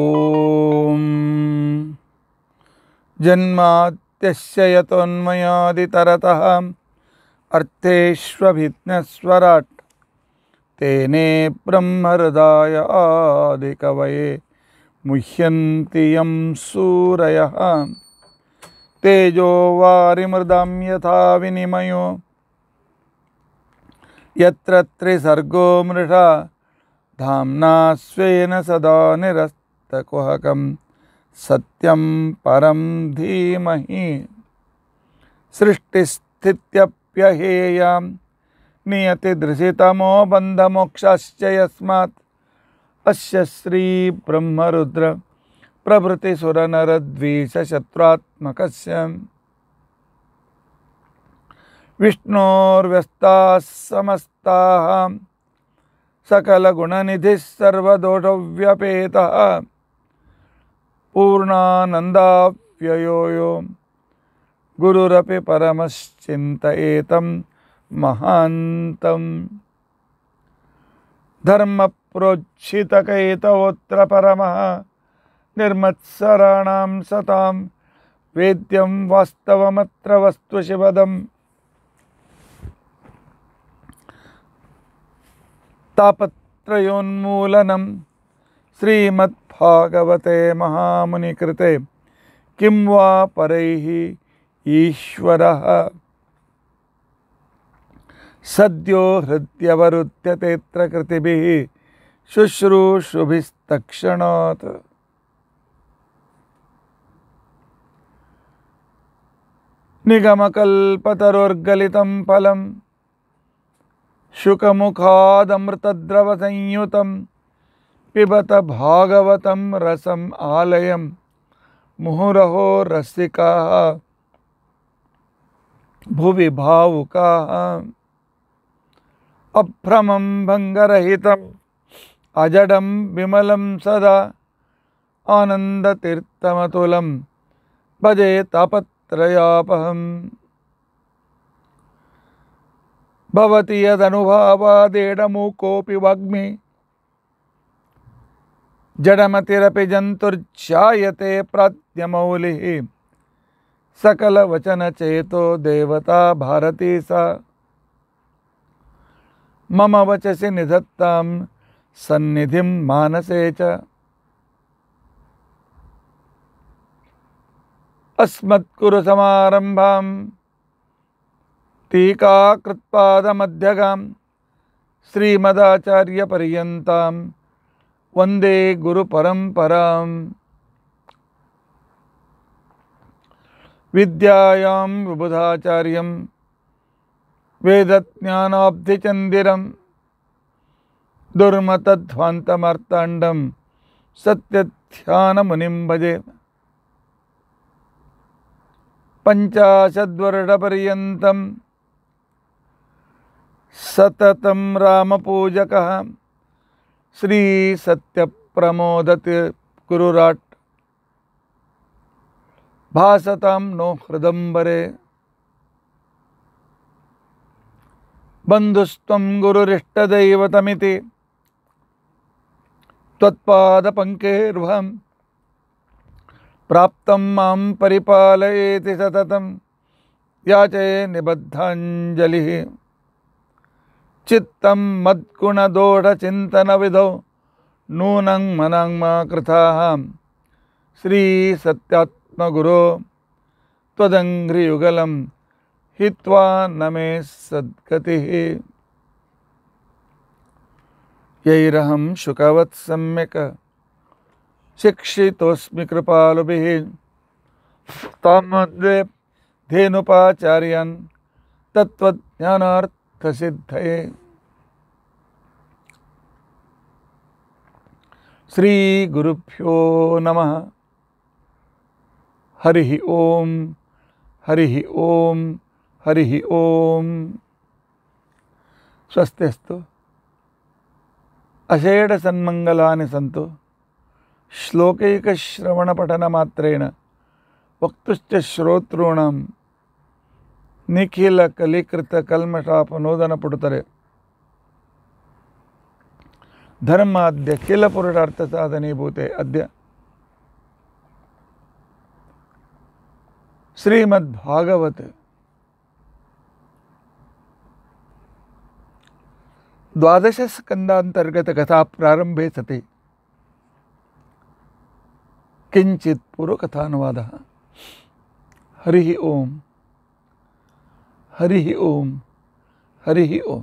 ॐ जन्मात्यस्य तेने अर्थेष्वभिज्ञस्वराट् तेने ब्रह्महृदाय आदिकवये मुह्यन्ति सूरय सूरयः तेजो वारिमृदं यथा विनिमयो यत्र त्रिसर्गो मृषा धामना स्वेन सदा निरस्त चित्तकुहकं सत्यम परम धीमह सृष्टिस्थितप्यहेय नियतिदृशितमो बंधमोक्ष यस्मात् अस्य श्रीब्रह्मरुद्र प्रभृतिसुरनरद्वेषशत्रुत्मकस्य पूर्णानन्दाप्ययो गुरुरपि परमश्चिन्तयेतं महान्तम् धर्मप्रोज्झितकैतवोऽत्र परमः निर्मत्सराणां सतां वेद्यं वास्तवमत्र वस्तुशिवदम् तापत्रयोन्मूलनं श्रीमद् भागवते महामुनिकृते किं वा परैः ईश्वरः सद्यो हृद्यवरुध्यतेऽत्र कृतिभिः शुश्रूषुभिस्तक्षणात् निगमकल्पतरुर्गलितं फलं शुकमुखादमृतद्रवसंयुतं पिबत भागवत रसम आलय मुहुरहो रसिका भुवि भावुका अभ्रमं भंगरहित अजडम विमल सदा आनंदतीर्थमतुल भजे तापत्रयापहम् यदनुभा यदनुभावादेडमूकोऽपि वाग्मि प्रत्यमौलि सकल वचन चेतो देवता भारती सा मम वचसि निधत्तां सन्निधिं मानसे च अस्मत्कुरुसमारम्भां टीकाकृत्पादमध्यगां श्रीमदाचार्यपर्यन्तां वंदे गुरु परंपराम विद्यायां विबुधाचार्य वेदज्ञानाब्धिचंदिरम दुर्मतध्वान्तमर्ताण्डं मुनि भजे पञ्चाशद्वर्षपर्यन्तं राम रामपूजकः श्री सत्य प्रमोदत कुरुराट भासताम नो हृदंबरे बंधुस्व गुरुरिष्टदैवतमिति त्वत्पादपङ्केर्वहं प्राप्त मं परिपालयेति सतत याचे निबद्धाजलि मद्गुण दोढ़ चिंतन विधो चित्तं मद्गुणदोढचिन्तनविधौ कृथा श्री सत्यात्म कृथाः श्रीसत्यात्मगुरो त्वदङ्घ्रियुगलं हित्वा न मे सद्गतिः यैरहं शुकवत् सम्यक् शिक्षितोऽस्मि कृपालुभिः तामद्वे धेनुपाचार्यन् तत्त्वज्ञानार्थसिद्धये ಶ್ರೀ ಗುರುಭ್ಯೋ ನಮಃ ಹರಿ ಓಂ ಹರಿ ಓಂ ಹರಿ ಓಂ ಸ್ವಸ್ತಿಸ್ತು ಅಷೇಡ ಸನ್ಮಂಗಲಾನಿ ಸಂತು ಶ್ಲೋಕೈಕಶ್ರವಣಪಠನ ಮಾತ್ರೇಣ ವಕ್ತುಶ್ಚ ಶ್ರೋತೃಣಂ ನಿಖಿಲ ಕಲಿಕೃತ ನೋದನ अद्य किल पुरुषार्थ साधने भूते अद्य श्रीमद्भागवत द्वादश स्कंदांतर्गत कथा प्रारंभे सति किंचित पूर्वकथानुवाद हरि ओम हरि ओम हरि ओम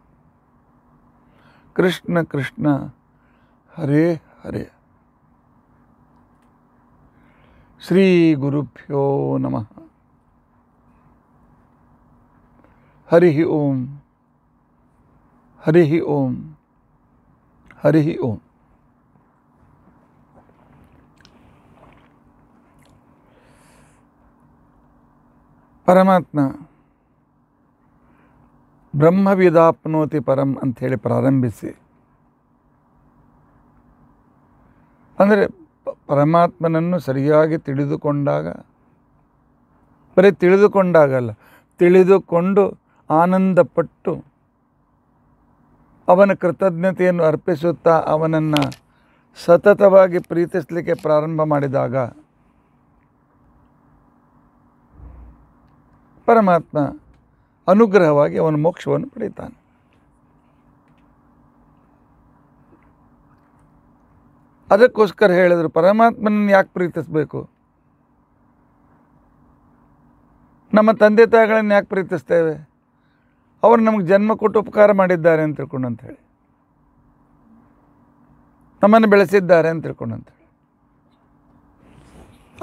कृष्ण कृष्ण हरे हरे श्री गुरुभ्यो नम हरि ओम हरि ओम हरि ओम परमात्मा ಬ್ರಹ್ಮವಿದಾಪ್ನೋತಿ ಪರಂ ಅಂಥೇಳಿ ಪ್ರಾರಂಭಿಸಿ ಅಂದರೆ ಪರಮಾತ್ಮನನ್ನು ಸರಿಯಾಗಿ ತಿಳಿದುಕೊಂಡಾಗ ಬರೀ ತಿಳಿದುಕೊಂಡಾಗಲ್ಲ ತಿಳಿದುಕೊಂಡು ಆನಂದಪಟ್ಟು ಅವನ ಕೃತಜ್ಞತೆಯನ್ನು ಅರ್ಪಿಸುತ್ತಾ ಅವನನ್ನು ಸತತವಾಗಿ ಪ್ರೀತಿಸಲಿಕ್ಕೆ ಪ್ರಾರಂಭ ಮಾಡಿದಾಗ ಪರಮಾತ್ಮ ಅನುಗ್ರಹವಾಗಿ ಅವನು ಮೋಕ್ಷವನ್ನು ಪಡೆಯುತ್ತಾನೆ ಅದಕ್ಕೋಸ್ಕರ ಹೇಳಿದರು ಪರಮಾತ್ಮನನ್ನು ಯಾಕೆ ಪ್ರೀತಿಸಬೇಕು ನಮ್ಮ ತಂದೆ ತಾಯಿಗಳನ್ನು ಯಾಕೆ ಪ್ರೀತಿಸ್ತೇವೆ ಅವರು ನಮಗೆ ಜನ್ಮ ಕೊಟ್ಟು ಉಪಕಾರ ಮಾಡಿದ್ದಾರೆ ಅಂತ ತಿಳ್ಕೊಂಡು ಅಂಥೇಳಿ ನಮ್ಮನ್ನು ಬೆಳೆಸಿದ್ದಾರೆ ಅಂತ ತಿಳ್ಕೊಂಡು ಅಂಥೇಳಿ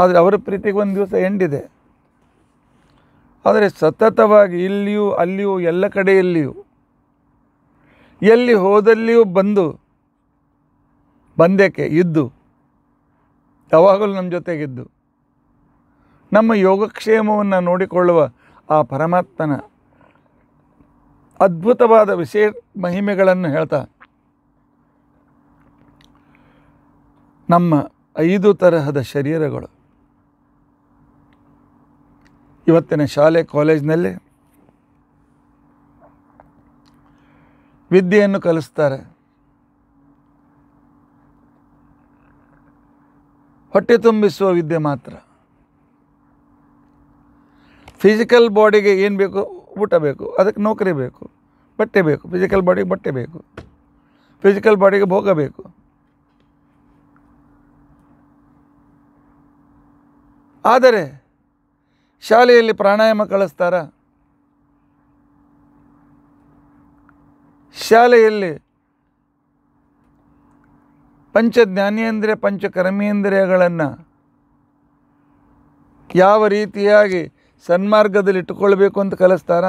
ಆದರೆ ಅವರ ಪ್ರೀತಿಗೆ ಒಂದು ದಿವಸ ಎಂಡಿದೆ ಆದರೆ ಸತತವಾಗಿ ಇಲ್ಲಿಯೂ ಅಲ್ಲಿಯೂ ಎಲ್ಲ ಕಡೆಯಲ್ಲಿಯೂ ಎಲ್ಲಿ ಹೋದಲ್ಲಿಯೂ ಬಂದು ಬಂದೇಕೆ ಇದ್ದು ಯಾವಾಗಲೂ ನಮ್ಮ ಜೊತೆಗಿದ್ದು ನಮ್ಮ ಯೋಗಕ್ಷೇಮವನ್ನು ನೋಡಿಕೊಳ್ಳುವ ಆ ಪರಮಾತ್ಮನ ಅದ್ಭುತವಾದ ವಿಶೇಷ ಮಹಿಮೆಗಳನ್ನು ಹೇಳ್ತಾ ನಮ್ಮ ಐದು ತರಹದ ಶರೀರಗಳು ಇವತ್ತಿನ ಶಾಲೆ ಕಾಲೇಜ್ನಲ್ಲಿ ವಿದ್ಯೆಯನ್ನು ಕಲಿಸ್ತಾರೆ ಹೊಟ್ಟೆ ತುಂಬಿಸುವ ವಿದ್ಯೆ ಮಾತ್ರ ಫಿಸಿಕಲ್ ಬಾಡಿಗೆ ಏನು ಬೇಕು ಊಟ ಬೇಕು ಅದಕ್ಕೆ ನೌಕರಿ ಬೇಕು ಬಟ್ಟೆ ಬೇಕು ಫಿಸಿಕಲ್ ಬಾಡಿಗೆ ಬಟ್ಟೆ ಬೇಕು ಫಿಸಿಕಲ್ ಬಾಡಿಗೆ ಭೋಗ ಬೇಕು ಆದರೆ ಶಾಲೆಯಲ್ಲಿ ಪ್ರಾಣಾಯಾಮ ಕಳಿಸ್ತಾರ ಶಾಲೆಯಲ್ಲಿ ಪಂಚ ಜ್ಞಾನೇಂದ್ರಿಯ ಪಂಚ ಕರ್ಮೇಂದ್ರಿಯಗಳನ್ನು ಯಾವ ರೀತಿಯಾಗಿ ಸನ್ಮಾರ್ಗದಲ್ಲಿ ಇಟ್ಟುಕೊಳ್ಬೇಕು ಅಂತ ಕಲಿಸ್ತಾರ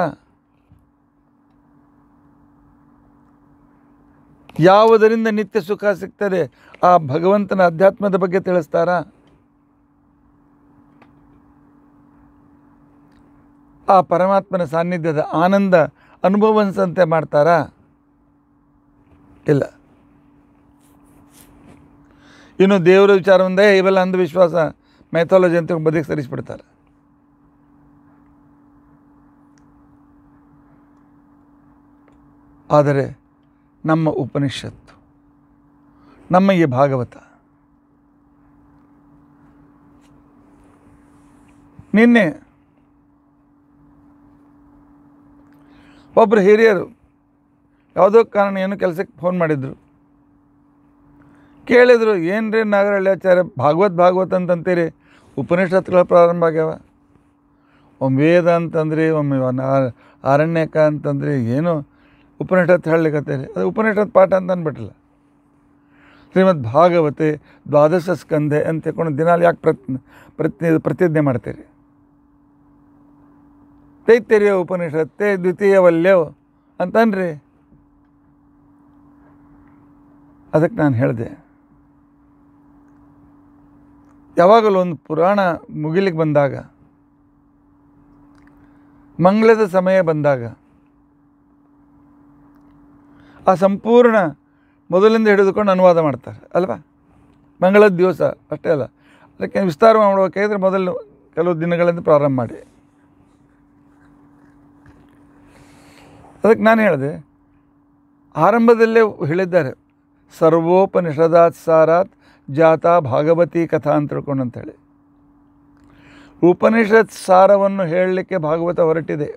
ಯಾವುದರಿಂದ ನಿತ್ಯ ಸುಖ ಸಿಗ್ತದೆ ಆ ಭಗವಂತನ ಅಧ್ಯಾತ್ಮದ ಬಗ್ಗೆ ತಿಳಿಸ್ತಾರಾ ಆ ಪರಮಾತ್ಮನ ಸಾನ್ನಿಧ್ಯದ ಆನಂದ ಅನುಭವಿಸಂತೆ ಮಾಡ್ತಾರ ಇಲ್ಲ ಇನ್ನು ದೇವರ ವಿಚಾರ ಒಂದೇ ಇವೆಲ್ಲ ಅಂಧವಿಶ್ವಾಸ ಮೆಥಾಲಜಿ ಅಂತ ಬದಿಗೆ ಸರಿಸ್ಬಿಡ್ತಾರೆ ಆದರೆ ನಮ್ಮ ಉಪನಿಷತ್ತು ನಮ್ಮ ಈ ಭಾಗವತ ನಿನ್ನೆ ಒಬ್ಬರು ಹಿರಿಯರು ಯಾವುದೋ ಕಾರಣ ಏನು ಕೆಲಸಕ್ಕೆ ಫೋನ್ ಮಾಡಿದರು ಕೇಳಿದರು ಏನು ರೀ ಆಚಾರ್ಯ ಭಾಗವತ್ ಭಾಗವತ್ ಅಂತಂತೀರಿ ಉಪನಿಷತ್ಗಳು ಪ್ರಾರಂಭ ಆಗ್ಯಾವ ಒಮ್ಮೆ ವೇದ ಅಂತಂದ್ರಿ ಒಮ್ಮೆ ಅರಣ್ಯಕ ಅಂತಂದ್ರಿ ಏನು ಉಪನಿಷತ್ ಹೇಳಲಿಕ್ಕತ್ತೀರಿ ಅದು ಉಪನಿಷತ್ ಪಾಠ ಅಂತ ಅಂದ್ಬಿಟ್ಟಿಲ್ಲ ಶ್ರೀಮದ್ ಭಾಗವತೆ ದ್ವಾದಶ ಸ್ಕಂದೆ ಅಂತ ತಿಳ್ಕೊಂಡು ದಿನಾಲು ಯಾಕೆ ಪ್ರತಿ ಪ್ರತಿಜ್ಞೆ ಪ್ರತಿಜ್ಞೆ ಮಾಡ್ತೀರಿ ಉಪನಿಷತ್ತೆ ಉಪನಿಷತ್ತೇ ವಲ್ಯವು ಅಂತನ್ರಿ ಅದಕ್ಕೆ ನಾನು ಹೇಳಿದೆ ಯಾವಾಗಲೂ ಒಂದು ಪುರಾಣ ಮುಗಿಲಿಗೆ ಬಂದಾಗ ಮಂಗಳದ ಸಮಯ ಬಂದಾಗ ಆ ಸಂಪೂರ್ಣ ಮೊದಲಿಂದ ಹಿಡಿದುಕೊಂಡು ಅನುವಾದ ಮಾಡ್ತಾರೆ ಅಲ್ವಾ ಮಂಗಳದ ದಿವಸ ಅಷ್ಟೇ ಅಲ್ಲ ಅದಕ್ಕೆ ವಿಸ್ತಾರ ಮಾಡಬೇಕಾದ್ರೆ ಮೊದಲು ಕೆಲವು ದಿನಗಳಿಂದ ಪ್ರಾರಂಭ ಮಾಡಿ ಅದಕ್ಕೆ ನಾನು ಹೇಳಿದೆ ಆರಂಭದಲ್ಲೇ ಹೇಳಿದ್ದಾರೆ ಸರ್ವೋಪನಿಷದಾತ್ ಸಾರಾತ್ ಜಾತಾ ಭಾಗವತಿ ಕಥಾ ಅಂತ ತಿಳ್ಕೊಂಡು ಅಂಥೇಳಿ ಉಪನಿಷತ್ ಸಾರವನ್ನು ಹೇಳಲಿಕ್ಕೆ ಭಾಗವತ ಹೊರಟಿದೆ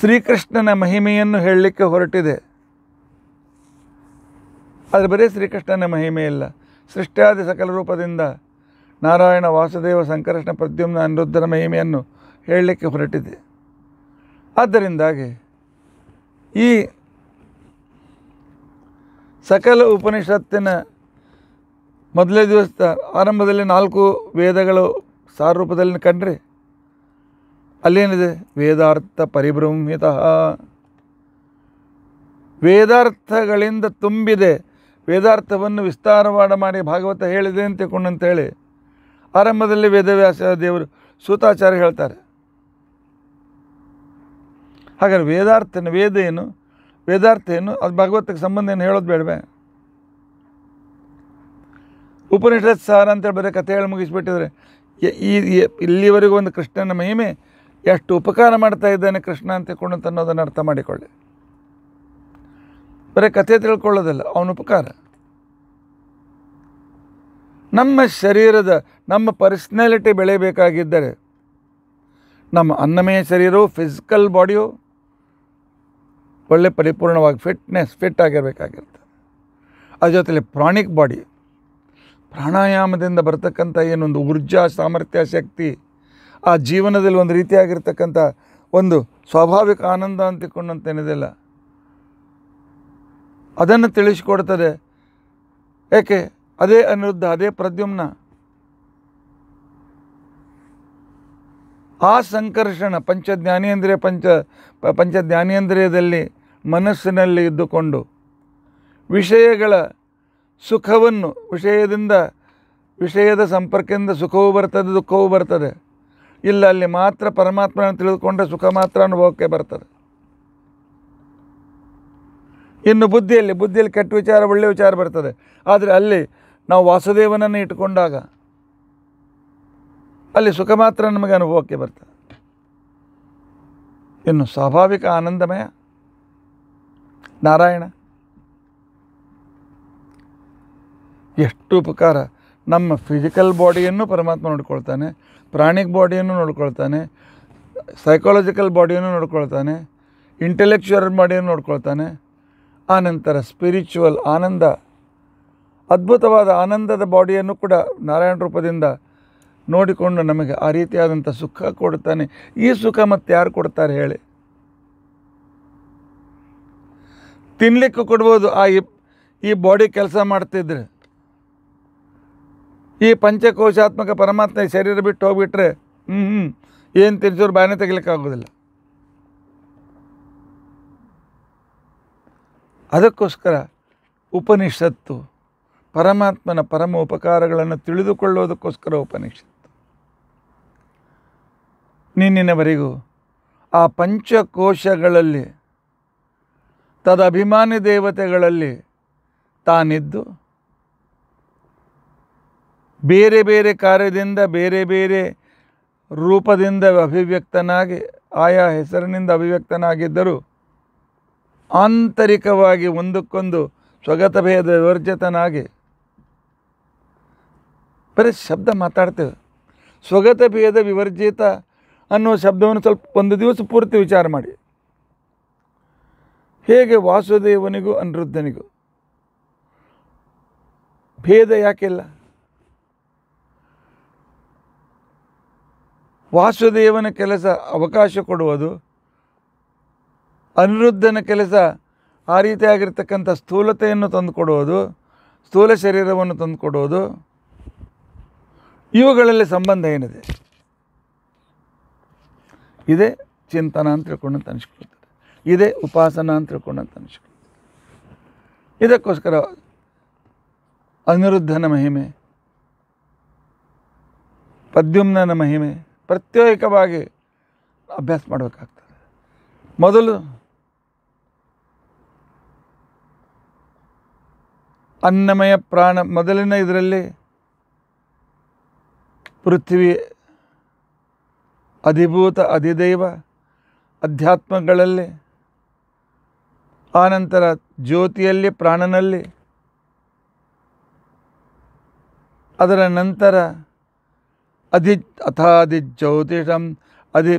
ಶ್ರೀಕೃಷ್ಣನ ಮಹಿಮೆಯನ್ನು ಹೇಳಲಿಕ್ಕೆ ಹೊರಟಿದೆ ಆದರೆ ಬರೀ ಶ್ರೀಕೃಷ್ಣನ ಮಹಿಮೆ ಇಲ್ಲ ಸೃಷ್ಟ್ಯಾದಿ ಸಕಲ ರೂಪದಿಂದ ನಾರಾಯಣ ವಾಸುದೇವ ಸಂಕರ್ಷಣ ಪ್ರದ್ಯುಮ್ನ ಅನಿರುದ್ಧರ ಮಹಿಮೆಯನ್ನು ಹೇಳಲಿಕ್ಕೆ ಹೊರಟಿದೆ ಆದ್ದರಿಂದಾಗಿ ಈ ಸಕಲ ಉಪನಿಷತ್ತಿನ ಮೊದಲೇ ದಿವಸ ಆರಂಭದಲ್ಲಿ ನಾಲ್ಕು ವೇದಗಳು ಸಾರೂಪದಲ್ಲಿ ಕಂಡ್ರಿ ಅಲ್ಲೇನಿದೆ ವೇದಾರ್ಥ ಪರಿಭ್ರಮಿತ ವೇದಾರ್ಥಗಳಿಂದ ತುಂಬಿದೆ ವೇದಾರ್ಥವನ್ನು ವಿಸ್ತಾರವಾಡ ಮಾಡಿ ಭಾಗವತ ಹೇಳಿದೆ ಅಂತ ಹೇಳಿ ಆರಂಭದಲ್ಲಿ ವೇದವ್ಯಾಸ ದೇವರು ಸೂತಾಚಾರ್ಯ ಹೇಳ್ತಾರೆ ಹಾಗಾದ್ರೆ ವೇದಾರ್ಥನ ವೇದ ಏನು ವೇದಾರ್ಥ ಏನು ಅದು ಭಗವತ್ಗೆ ಸಂಬಂಧ ಏನು ಹೇಳೋದು ಬೇಡವೆ ಉಪನಿಷತ್ ಸಾರ ಅಂತೇಳಿ ಬರೀ ಕಥೆ ಹೇಳಿ ಮುಗಿಸಿಬಿಟ್ಟಿದ್ರೆ ಈ ಇಲ್ಲಿವರೆಗೂ ಒಂದು ಕೃಷ್ಣನ ಮಹಿಮೆ ಎಷ್ಟು ಉಪಕಾರ ಮಾಡ್ತಾ ಇದ್ದಾನೆ ಕೃಷ್ಣ ಅಂತ ತಿಳ್ಕೊಂಡಂತ ಅನ್ನೋದನ್ನು ಅರ್ಥ ಮಾಡಿಕೊಳ್ಳಿ ಬರೀ ಕಥೆ ತಿಳ್ಕೊಳ್ಳೋದಲ್ಲ ಅವನ ಉಪಕಾರ ನಮ್ಮ ಶರೀರದ ನಮ್ಮ ಪರ್ಸ್ನಾಲಿಟಿ ಬೆಳೆಯಬೇಕಾಗಿದ್ದರೆ ನಮ್ಮ ಅನ್ನಮಯ ಶರೀರವು ಫಿಸಿಕಲ್ ಬಾಡಿಯು ಒಳ್ಳೆ ಪರಿಪೂರ್ಣವಾಗಿ ಫಿಟ್ನೆಸ್ ಫಿಟ್ ಆಗಿರಬೇಕಾಗಿರುತ್ತೆ ಅದ್ರ ಜೊತೆಲಿ ಪ್ರಾಣಿಕ್ ಬಾಡಿ ಪ್ರಾಣಾಯಾಮದಿಂದ ಬರ್ತಕ್ಕಂಥ ಏನೊಂದು ಊರ್ಜಾ ಸಾಮರ್ಥ್ಯ ಶಕ್ತಿ ಆ ಜೀವನದಲ್ಲಿ ಒಂದು ರೀತಿಯಾಗಿರ್ತಕ್ಕಂಥ ಒಂದು ಸ್ವಾಭಾವಿಕ ಆನಂದ ಅಂತಿಕೊಂಡಂತೇನಿದೆಲ್ಲ ಅದನ್ನು ತಿಳಿಸಿಕೊಡ್ತದೆ ಏಕೆ ಅದೇ ಅನಿರುದ್ಧ ಅದೇ ಪ್ರದ್ಯುಮ್ನ ಆ ಸಂಕರ್ಷಣ ಪಂಚ ಜ್ಞಾನೇಂದ್ರಿಯ ಪಂಚ ಪಂಚ ಮನಸ್ಸಿನಲ್ಲಿ ಇದ್ದುಕೊಂಡು ವಿಷಯಗಳ ಸುಖವನ್ನು ವಿಷಯದಿಂದ ವಿಷಯದ ಸಂಪರ್ಕದಿಂದ ಸುಖವೂ ಬರ್ತದೆ ದುಃಖವೂ ಬರ್ತದೆ ಇಲ್ಲ ಅಲ್ಲಿ ಮಾತ್ರ ಪರಮಾತ್ಮನ ತಿಳಿದುಕೊಂಡ್ರೆ ಸುಖ ಮಾತ್ರ ಅನುಭವಕ್ಕೆ ಬರ್ತದೆ ಇನ್ನು ಬುದ್ಧಿಯಲ್ಲಿ ಬುದ್ಧಿಯಲ್ಲಿ ಕೆಟ್ಟ ವಿಚಾರ ಒಳ್ಳೆಯ ವಿಚಾರ ಬರ್ತದೆ ಆದರೆ ಅಲ್ಲಿ ನಾವು ವಾಸುದೇವನನ್ನು ಇಟ್ಟುಕೊಂಡಾಗ ಅಲ್ಲಿ ಸುಖ ಮಾತ್ರ ನಮಗೆ ಅನುಭವಕ್ಕೆ ಬರ್ತದೆ ಇನ್ನು ಸ್ವಾಭಾವಿಕ ಆನಂದಮಯ ನಾರಾಯಣ ಎಷ್ಟು ಉಪಕಾರ ನಮ್ಮ ಫಿಸಿಕಲ್ ಬಾಡಿಯನ್ನು ಪರಮಾತ್ಮ ನೋಡ್ಕೊಳ್ತಾನೆ ಪ್ರಾಣಿಕ್ ಬಾಡಿಯನ್ನು ನೋಡ್ಕೊಳ್ತಾನೆ ಸೈಕಾಲಜಿಕಲ್ ಬಾಡಿಯನ್ನು ನೋಡ್ಕೊಳ್ತಾನೆ ಇಂಟೆಲೆಕ್ಚುಯಲ್ ಬಾಡಿಯನ್ನು ನೋಡ್ಕೊಳ್ತಾನೆ ಆನಂತರ ಸ್ಪಿರಿಚುವಲ್ ಆನಂದ ಅದ್ಭುತವಾದ ಆನಂದದ ಬಾಡಿಯನ್ನು ಕೂಡ ನಾರಾಯಣ ರೂಪದಿಂದ ನೋಡಿಕೊಂಡು ನಮಗೆ ಆ ರೀತಿಯಾದಂಥ ಸುಖ ಕೊಡ್ತಾನೆ ಈ ಸುಖ ಮತ್ತು ಯಾರು ಕೊಡ್ತಾರೆ ಹೇಳಿ ತಿನ್ನಲಿಕ್ಕೂ ಕೊಡ್ಬೋದು ಆ ಈ ಬಾಡಿ ಕೆಲಸ ಮಾಡ್ತಿದ್ರೆ ಈ ಪಂಚಕೋಶಾತ್ಮಕ ಪರಮಾತ್ಮ ಶರೀರ ಬಿಟ್ಟು ಹೋಗ್ಬಿಟ್ರೆ ಹ್ಞೂ ಹ್ಞೂ ಏನು ತಿನ್ಸೋರು ಬಾಯಿನೇ ತೆಗಿಲಿಕ್ಕಾಗೋದಿಲ್ಲ ಅದಕ್ಕೋಸ್ಕರ ಉಪನಿಷತ್ತು ಪರಮಾತ್ಮನ ಪರಮ ಉಪಕಾರಗಳನ್ನು ತಿಳಿದುಕೊಳ್ಳೋದಕ್ಕೋಸ್ಕರ ಉಪನಿಷತ್ತು ನಿನ್ನವರೆಗೂ ಆ ಪಂಚಕೋಶಗಳಲ್ಲಿ ತದಭಿಮಾನಿ ದೇವತೆಗಳಲ್ಲಿ ತಾನಿದ್ದು ಬೇರೆ ಬೇರೆ ಕಾರ್ಯದಿಂದ ಬೇರೆ ಬೇರೆ ರೂಪದಿಂದ ಅಭಿವ್ಯಕ್ತನಾಗಿ ಆಯಾ ಹೆಸರಿನಿಂದ ಅಭಿವ್ಯಕ್ತನಾಗಿದ್ದರೂ ಆಂತರಿಕವಾಗಿ ಒಂದಕ್ಕೊಂದು ಸ್ವಗತ ಭೇದ ವಿವರ್ಜಿತನಾಗಿ ಬರೀ ಶಬ್ದ ಮಾತಾಡ್ತೇವೆ ಸ್ವಗತ ಭೇದ ವಿವರ್ಜಿತ ಅನ್ನೋ ಶಬ್ದವನ್ನು ಸ್ವಲ್ಪ ಒಂದು ದಿವಸ ಪೂರ್ತಿ ವಿಚಾರ ಮಾಡಿ ಹೇಗೆ ವಾಸುದೇವನಿಗೂ ಅನಿರುದ್ಧನಿಗೂ ಭೇದ ಯಾಕಿಲ್ಲ ವಾಸುದೇವನ ಕೆಲಸ ಅವಕಾಶ ಕೊಡುವುದು ಅನಿರುದ್ಧನ ಕೆಲಸ ಆ ರೀತಿಯಾಗಿರ್ತಕ್ಕಂಥ ಸ್ಥೂಲತೆಯನ್ನು ತಂದುಕೊಡುವುದು ಸ್ಥೂಲ ಶರೀರವನ್ನು ತಂದುಕೊಡುವುದು ಇವುಗಳಲ್ಲಿ ಸಂಬಂಧ ಏನಿದೆ ಇದೇ ಚಿಂತನ ಅಂತ ತಿಳ್ಕೊಂಡು ಅಂತ ಇದೇ ಉಪಾಸನ ಅಂತ ತಿಳ್ಕೊಂಡಂತ ಅನಿಸಿಕೆ ಇದಕ್ಕೋಸ್ಕರ ಅನಿರುದ್ಧನ ಮಹಿಮೆ ಪದ್ಯುಮ್ನನ ಮಹಿಮೆ ಪ್ರತ್ಯೇಕವಾಗಿ ಅಭ್ಯಾಸ ಮಾಡಬೇಕಾಗ್ತದೆ ಮೊದಲು ಅನ್ನಮಯ ಪ್ರಾಣ ಮೊದಲಿನ ಇದರಲ್ಲಿ ಪೃಥ್ವಿ ಅಧಿಭೂತ ಅಧಿದೈವ ಅಧ್ಯಾತ್ಮಗಳಲ್ಲಿ ಆನಂತರ ಜ್ಯೋತಿಯಲ್ಲಿ ಪ್ರಾಣನಲ್ಲಿ ಅದರ ನಂತರ ಅಧಿ ಅಥಾಧಿ ಜ್ಯೋತಿಷಂ ಅಧಿ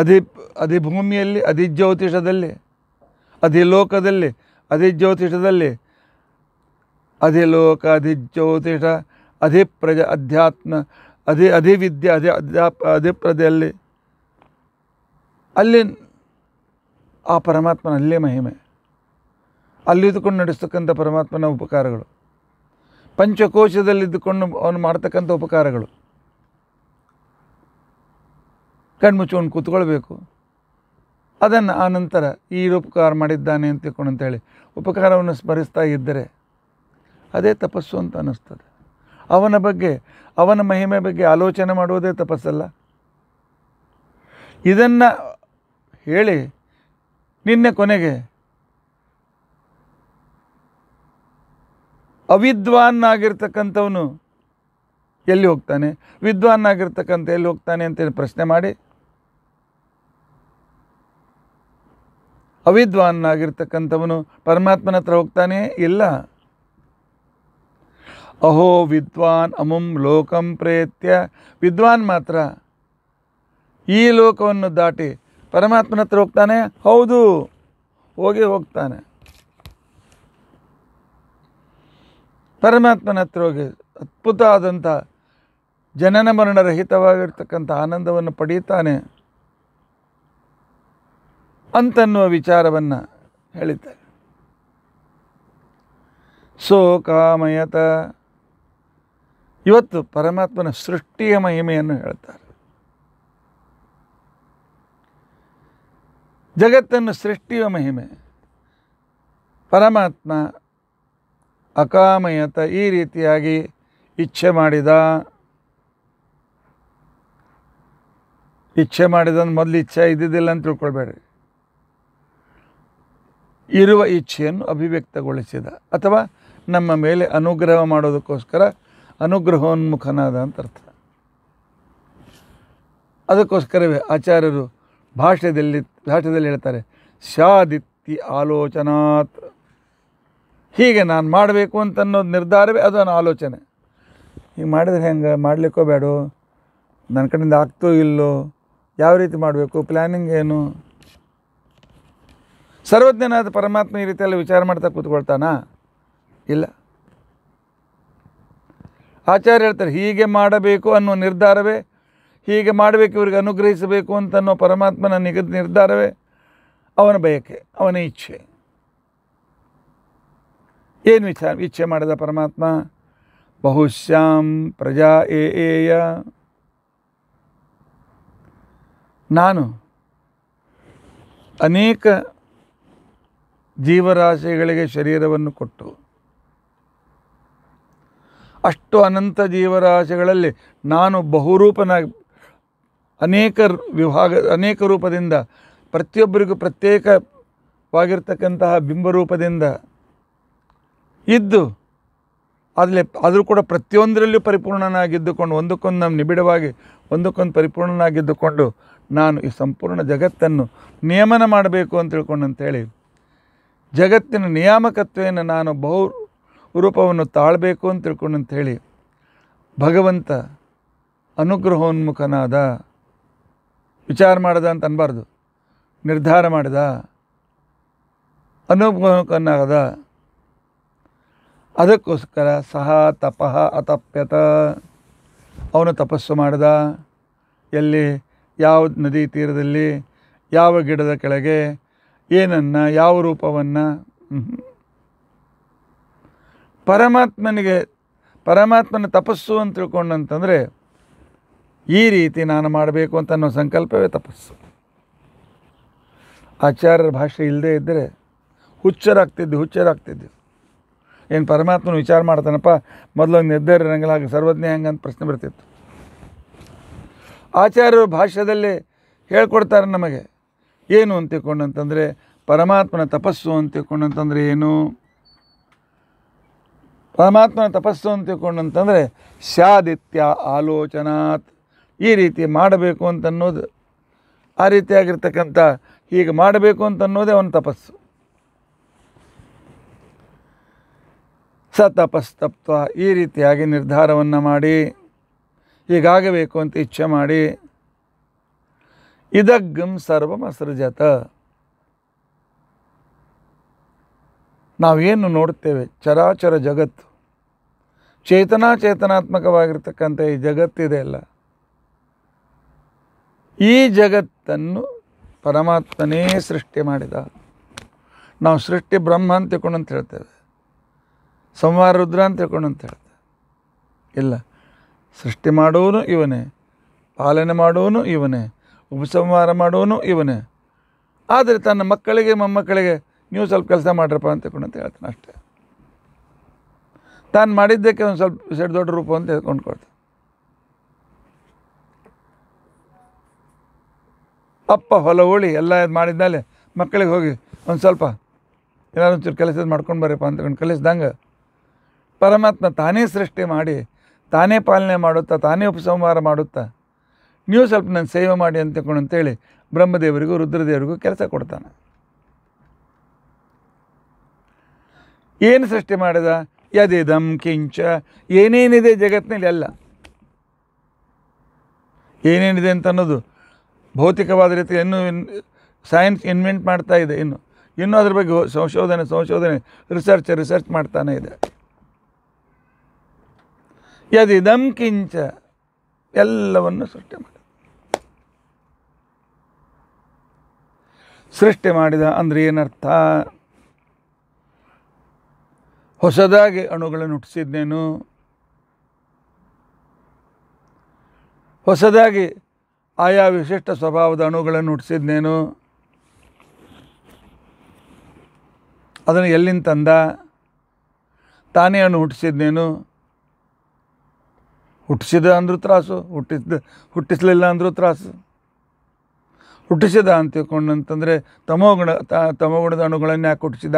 ಅಧಿ ಅಧಿಭೂಮಿಯಲ್ಲಿ ಅಧಿಜ್ಯೋತಿಷದಲ್ಲಿ ಅಧಿಲೋಕದಲ್ಲಿ ಅಧಿಜ್ಯೋತಿಷದಲ್ಲಿ ಅಧಿಲೋಕ ಅಧಿಜ್ಯೋತಿಷ ಅಧಿಪ್ರಜ ಅಧ್ಯಾತ್ಮ ಅಧಿ ಅಧಿವಿದ್ಯೆ ಅಧಿ ಅಧ್ಯಾಪ ಅಧಿಪ್ರಜೆಯಲ್ಲಿ ಅಲ್ಲಿ ಆ ಪರಮಾತ್ಮನ ಅಲ್ಲೇ ಮಹಿಮೆ ಅಲ್ಲಿದ್ದುಕೊಂಡು ನಡೆಸ್ತಕ್ಕಂಥ ಪರಮಾತ್ಮನ ಉಪಕಾರಗಳು ಪಂಚಕೋಶದಲ್ಲಿದ್ದುಕೊಂಡು ಅವನು ಮಾಡ್ತಕ್ಕಂಥ ಉಪಕಾರಗಳು ಕಣ್ಮುಚ್ಕೊಂಡು ಕೂತ್ಕೊಳ್ಬೇಕು ಅದನ್ನು ಆ ನಂತರ ಈ ಉಪಕಾರ ಮಾಡಿದ್ದಾನೆ ಅಂತ ತಿಳ್ಕೊಂಡು ಅಂತೇಳಿ ಉಪಕಾರವನ್ನು ಸ್ಮರಿಸ್ತಾ ಇದ್ದರೆ ಅದೇ ತಪಸ್ಸು ಅಂತ ಅನ್ನಿಸ್ತದೆ ಅವನ ಬಗ್ಗೆ ಅವನ ಮಹಿಮೆ ಬಗ್ಗೆ ಆಲೋಚನೆ ಮಾಡುವುದೇ ತಪಸ್ಸಲ್ಲ ಇದನ್ನು ಹೇಳಿ ನಿನ್ನೆ ಕೊನೆಗೆ ಅವಿದ್ವಾನ್ನಾಗಿರ್ತಕ್ಕಂಥವನು ಎಲ್ಲಿ ಹೋಗ್ತಾನೆ ವಿದ್ವಾನ್ನಾಗಿರ್ತಕ್ಕಂಥ ಎಲ್ಲಿ ಹೋಗ್ತಾನೆ ಅಂತೇಳಿ ಪ್ರಶ್ನೆ ಮಾಡಿ ಅವಿದ್ವಾನ್ನಾಗಿರ್ತಕ್ಕಂಥವನು ಪರಮಾತ್ಮನ ಹತ್ರ ಹೋಗ್ತಾನೆ ಇಲ್ಲ ಅಹೋ ವಿದ್ವಾನ್ ಅಮುಂ ಲೋಕಂ ಪ್ರೇತ್ಯ ವಿದ್ವಾನ್ ಮಾತ್ರ ಈ ಲೋಕವನ್ನು ದಾಟಿ ಪರಮಾತ್ಮನ ಹತ್ರ ಹೋಗ್ತಾನೆ ಹೌದು ಹೋಗಿ ಹೋಗ್ತಾನೆ ಪರಮಾತ್ಮನ ಹತ್ರ ಹೋಗಿ ಅದ್ಭುತ ಆದಂಥ ಜನನ ಮರಣರಹಿತವಾಗಿರ್ತಕ್ಕಂಥ ಆನಂದವನ್ನು ಪಡೆಯುತ್ತಾನೆ ಅಂತನ್ನುವ ವಿಚಾರವನ್ನು ಹೇಳಿದ್ದಾರೆ ಸೋ ಕಾಮಯತ ಇವತ್ತು ಪರಮಾತ್ಮನ ಸೃಷ್ಟಿಯ ಮಹಿಮೆಯನ್ನು ಹೇಳ್ತಾರೆ ಜಗತ್ತನ್ನು ಸೃಷ್ಟಿಯ ಮಹಿಮೆ ಪರಮಾತ್ಮ ಅಕಾಮಯತ ಈ ರೀತಿಯಾಗಿ ಇಚ್ಛೆ ಮಾಡಿದ ಇಚ್ಛೆ ಮಾಡಿದಂದು ಮೊದಲು ಇಚ್ಛೆ ಇದ್ದಿದ್ದಿಲ್ಲ ಅಂತ ತಿಳ್ಕೊಳ್ಬೇಡ್ರಿ ಇರುವ ಇಚ್ಛೆಯನ್ನು ಅಭಿವ್ಯಕ್ತಗೊಳಿಸಿದ ಅಥವಾ ನಮ್ಮ ಮೇಲೆ ಅನುಗ್ರಹ ಮಾಡೋದಕ್ಕೋಸ್ಕರ ಅನುಗ್ರಹೋನ್ಮುಖನಾದ ಅಂತ ಅರ್ಥ ಅದಕ್ಕೋಸ್ಕರವೇ ಆಚಾರ್ಯರು ಭಾಷೆಯಲ್ಲಿ ಭಾಷೆಯಲ್ಲಿ ಹೇಳ್ತಾರೆ ಶಾದಿತ್ತಿ ಆಲೋಚನಾತ್ ಹೀಗೆ ನಾನು ಮಾಡಬೇಕು ಅಂತ ನಿರ್ಧಾರವೇ ಅದು ನನ್ನ ಆಲೋಚನೆ ಹೀಗೆ ಮಾಡಿದರೆ ಹೆಂಗೆ ಮಾಡಲಿಕ್ಕೋ ಬೇಡ ನನ್ನ ಕಡೆಯಿಂದ ಆಗ್ತೋ ಇಲ್ಲೋ ಯಾವ ರೀತಿ ಮಾಡಬೇಕು ಪ್ಲ್ಯಾನಿಂಗ್ ಏನು ಸರ್ವಜ್ಞನಾದ ಪರಮಾತ್ಮ ಈ ರೀತಿಯಲ್ಲಿ ವಿಚಾರ ಮಾಡ್ತಾ ಕೂತ್ಕೊಳ್ತಾನಾ ಇಲ್ಲ ಆಚಾರ್ಯ ಹೇಳ್ತಾರೆ ಹೀಗೆ ಮಾಡಬೇಕು ಅನ್ನೋ ನಿರ್ಧಾರವೇ ಹೀಗೆ ಮಾಡಬೇಕು ಇವರಿಗೆ ಅನುಗ್ರಹಿಸಬೇಕು ಅಂತನೋ ಪರಮಾತ್ಮನ ನಿಗದಿ ನಿರ್ಧಾರವೇ ಅವನ ಬಯಕೆ ಅವನ ಇಚ್ಛೆ ಏನು ವಿಚಾರ ಇಚ್ಛೆ ಮಾಡಿದ ಪರಮಾತ್ಮ ಬಹುಶ್ಯಾಂ ಪ್ರಜಾ ಎ ಏಯ ನಾನು ಅನೇಕ ಜೀವರಾಶಿಗಳಿಗೆ ಶರೀರವನ್ನು ಕೊಟ್ಟು ಅಷ್ಟು ಅನಂತ ಜೀವರಾಶಿಗಳಲ್ಲಿ ನಾನು ಬಹುರೂಪನಾಗಿ ಅನೇಕ ವಿಭಾಗ ಅನೇಕ ರೂಪದಿಂದ ಪ್ರತಿಯೊಬ್ಬರಿಗೂ ಪ್ರತ್ಯೇಕವಾಗಿರ್ತಕ್ಕಂತಹ ಬಿಂಬರೂಪದಿಂದ ಇದ್ದು ಅದರಲ್ಲಿ ಆದರೂ ಕೂಡ ಪ್ರತಿಯೊಂದರಲ್ಲೂ ಪರಿಪೂರ್ಣನಾಗಿದ್ದುಕೊಂಡು ಒಂದಕ್ಕೊಂದು ನಮ್ಮ ನಿಬಿಡವಾಗಿ ಒಂದಕ್ಕೊಂದು ಪರಿಪೂರ್ಣನಾಗಿದ್ದುಕೊಂಡು ನಾನು ಈ ಸಂಪೂರ್ಣ ಜಗತ್ತನ್ನು ನಿಯಮನ ಮಾಡಬೇಕು ಅಂತ ತಿಳ್ಕೊಂಡು ಅಂತೇಳಿ ಜಗತ್ತಿನ ನಿಯಾಮಕತ್ವೆಯನ್ನು ನಾನು ಬಹು ರೂಪವನ್ನು ತಾಳಬೇಕು ಅಂತ ತಿಳ್ಕೊಂಡು ಅಂಥೇಳಿ ಭಗವಂತ ಅನುಗ್ರಹೋನ್ಮುಖನಾದ ವಿಚಾರ ಮಾಡಿದ ಅಂತ ಅನ್ನಬಾರ್ದು ನಿರ್ಧಾರ ಮಾಡಿದ ಅನುಭವಕ್ಕನ್ನಾಗದ ಅದಕ್ಕೋಸ್ಕರ ಸಹ ತಪಃ ಅತಪ್ಯತ ಅವನು ತಪಸ್ಸು ಮಾಡಿದ ಎಲ್ಲಿ ಯಾವ ನದಿ ತೀರದಲ್ಲಿ ಯಾವ ಗಿಡದ ಕೆಳಗೆ ಏನನ್ನು ಯಾವ ರೂಪವನ್ನು ಪರಮಾತ್ಮನಿಗೆ ಪರಮಾತ್ಮನ ತಪಸ್ಸು ಅಂತ ತಿಳ್ಕೊಂಡಂತಂದರೆ ಈ ರೀತಿ ನಾನು ಮಾಡಬೇಕು ಅಂತ ಅನ್ನೋ ಸಂಕಲ್ಪವೇ ತಪಸ್ಸು ಆಚಾರ್ಯರ ಭಾಷೆ ಇಲ್ಲದೇ ಇದ್ದರೆ ಹುಚ್ಚರಾಗ್ತಿದ್ದೆ ಹುಚ್ಚರಾಗ್ತಿದ್ದೆ ಏನು ಪರಮಾತ್ಮನ ವಿಚಾರ ಮಾಡ್ತಾನಪ್ಪ ಮೊದಲೊಂದು ನಿರ್ಧಾರ ಇರಂಗಿಲ್ಲ ಆಗ ಸರ್ವಜ್ಞ ಅಂತ ಪ್ರಶ್ನೆ ಬರ್ತಿತ್ತು ಆಚಾರ್ಯರು ಭಾಷ್ಯದಲ್ಲಿ ಹೇಳ್ಕೊಡ್ತಾರೆ ನಮಗೆ ಏನು ಅಂತ ಅಂತಂದರೆ ಪರಮಾತ್ಮನ ತಪಸ್ಸು ಅಂತ ಅಂತಂದರೆ ಏನು ಪರಮಾತ್ಮನ ತಪಸ್ಸು ಅಂತ ಅಂತಂದರೆ ಸ್ಯಾದಿತ್ಯ ಆಲೋಚನಾತ್ ಈ ರೀತಿ ಮಾಡಬೇಕು ಅಂತನ್ನೋದು ಆ ರೀತಿಯಾಗಿರ್ತಕ್ಕಂಥ ಹೀಗೆ ಮಾಡಬೇಕು ಅಂತನ್ನೋದೇ ಅವನ ತಪಸ್ಸು ಸ ತಪಸ್ತಪ್ವ ಈ ರೀತಿಯಾಗಿ ನಿರ್ಧಾರವನ್ನು ಮಾಡಿ ಹೀಗಾಗಬೇಕು ಅಂತ ಇಚ್ಛೆ ಮಾಡಿ ಇದಗ್ಗಂ ಸೃಜತ ನಾವೇನು ನೋಡುತ್ತೇವೆ ಚರಾಚರ ಜಗತ್ತು ಚೇತನಾಚೇತನಾತ್ಮಕವಾಗಿರ್ತಕ್ಕಂಥ ಈ ಜಗತ್ತಿದೆ ಅಲ್ಲ ಈ ಜಗತ್ತನ್ನು ಪರಮಾತ್ಮನೇ ಸೃಷ್ಟಿ ಮಾಡಿದ ನಾವು ಸೃಷ್ಟಿ ಬ್ರಹ್ಮ ಅಂತ ತಿಳ್ಕೊಂಡು ಅಂತ ಹೇಳ್ತೇವೆ ಸಂವಾರ ರುದ್ರ ಅಂತ ತಿಳ್ಕೊಂಡು ಅಂತ ಹೇಳ್ತೇವೆ ಇಲ್ಲ ಸೃಷ್ಟಿ ಮಾಡೋನು ಇವನೇ ಪಾಲನೆ ಮಾಡೋನು ಇವನೇ ಉಪಸಂಹಾರ ಮಾಡೋನು ಇವನೇ ಆದರೆ ತನ್ನ ಮಕ್ಕಳಿಗೆ ಮೊಮ್ಮಕ್ಕಳಿಗೆ ನೀವು ಸ್ವಲ್ಪ ಕೆಲಸ ಮಾಡ್ರಪ್ಪ ಅಂತ ತಿಳ್ಕೊಂಡು ಅಂತ ಹೇಳ್ತಾನೆ ಅಷ್ಟೇ ತಾನು ಮಾಡಿದ್ದಕ್ಕೆ ಒಂದು ಸ್ವಲ್ಪ ದೊಡ್ಡ ರೂಪ ಅಂತ ಹೇಳ್ಕೊಂಡು ಕೊಡ್ತಾನೆ ಅಪ್ಪ ಹೊಲ ಉಳಿ ಎಲ್ಲ ಇದು ಮಾಡಿದ್ಮೇಲೆ ಮಕ್ಕಳಿಗೆ ಹೋಗಿ ಒಂದು ಸ್ವಲ್ಪ ಏನಾದ್ರು ಒಂಚೂರು ಕೆಲಸದ ಮಾಡ್ಕೊಂಡು ಬರ್ರಿಪ್ಪ ಅಂತಕೊಂಡು ಕಲಿಸ್ದಂಗೆ ಪರಮಾತ್ಮ ತಾನೇ ಸೃಷ್ಟಿ ಮಾಡಿ ತಾನೇ ಪಾಲನೆ ಮಾಡುತ್ತಾ ತಾನೇ ಉಪಸಂಹಾರ ಮಾಡುತ್ತಾ ನೀವು ಸ್ವಲ್ಪ ನನ್ನ ಸೇವೆ ಮಾಡಿ ಅಂತ ಬ್ರಹ್ಮ ಅಂತೇಳಿ ಬ್ರಹ್ಮದೇವರಿಗೂ ರುದ್ರದೇವರಿಗೂ ಕೆಲಸ ಕೊಡ್ತಾನೆ ಏನು ಸೃಷ್ಟಿ ಮಾಡಿದ ಯದಿದಂ ಕಿಂಚ ಏನೇನಿದೆ ಜಗತ್ತಿನಲ್ಲಿ ಎಲ್ಲ ಏನೇನಿದೆ ಅಂತ ಅನ್ನೋದು ಭೌತಿಕವಾದ ರೀತಿ ಇನ್ನೂ ಸೈನ್ಸ್ ಇನ್ವೆಂಟ್ ಮಾಡ್ತಾ ಇದೆ ಇನ್ನು ಇನ್ನೂ ಅದ್ರ ಬಗ್ಗೆ ಸಂಶೋಧನೆ ಸಂಶೋಧನೆ ರಿಸರ್ಚ್ ರಿಸರ್ಚ್ ಮಾಡ್ತಾನೆ ಇದೆ ಯದಿದಂ ಕಿಂಚ ಎಲ್ಲವನ್ನು ಸೃಷ್ಟಿ ಮಾಡಿ ಸೃಷ್ಟಿ ಮಾಡಿದ ಅಂದರೆ ಏನರ್ಥ ಹೊಸದಾಗಿ ಅಣುಗಳನ್ನು ಹುಟ್ಟಿಸಿದ್ನೇನು ಹೊಸದಾಗಿ ಆಯಾ ವಿಶಿಷ್ಟ ಸ್ವಭಾವದ ಅಣುಗಳನ್ನು ಹುಟ್ಟಿಸಿದ್ನೇನು ಅದನ್ನು ಎಲ್ಲಿಂದ ತಂದ ತಾನೇ ಅಣು ಹುಟ್ಟಿಸಿದ್ನೇನು ಹುಟ್ಟಿಸಿದ ಅಂದರೂ ತ್ರಾಸು ಹುಟ್ಟಿಸಿದ ಹುಟ್ಟಿಸಲಿಲ್ಲ ಅಂದರೂ ತ್ರಾಸು ಹುಟ್ಟಿಸಿದ ಅಂತ ತಿಳ್ಕೊಂಡು ಅಂತಂದರೆ ತಮೋಗುಣ ತಮೋಗುಣದ ಅಣುಗಳನ್ನು ಯಾಕೆ ಹುಟ್ಟಿಸಿದ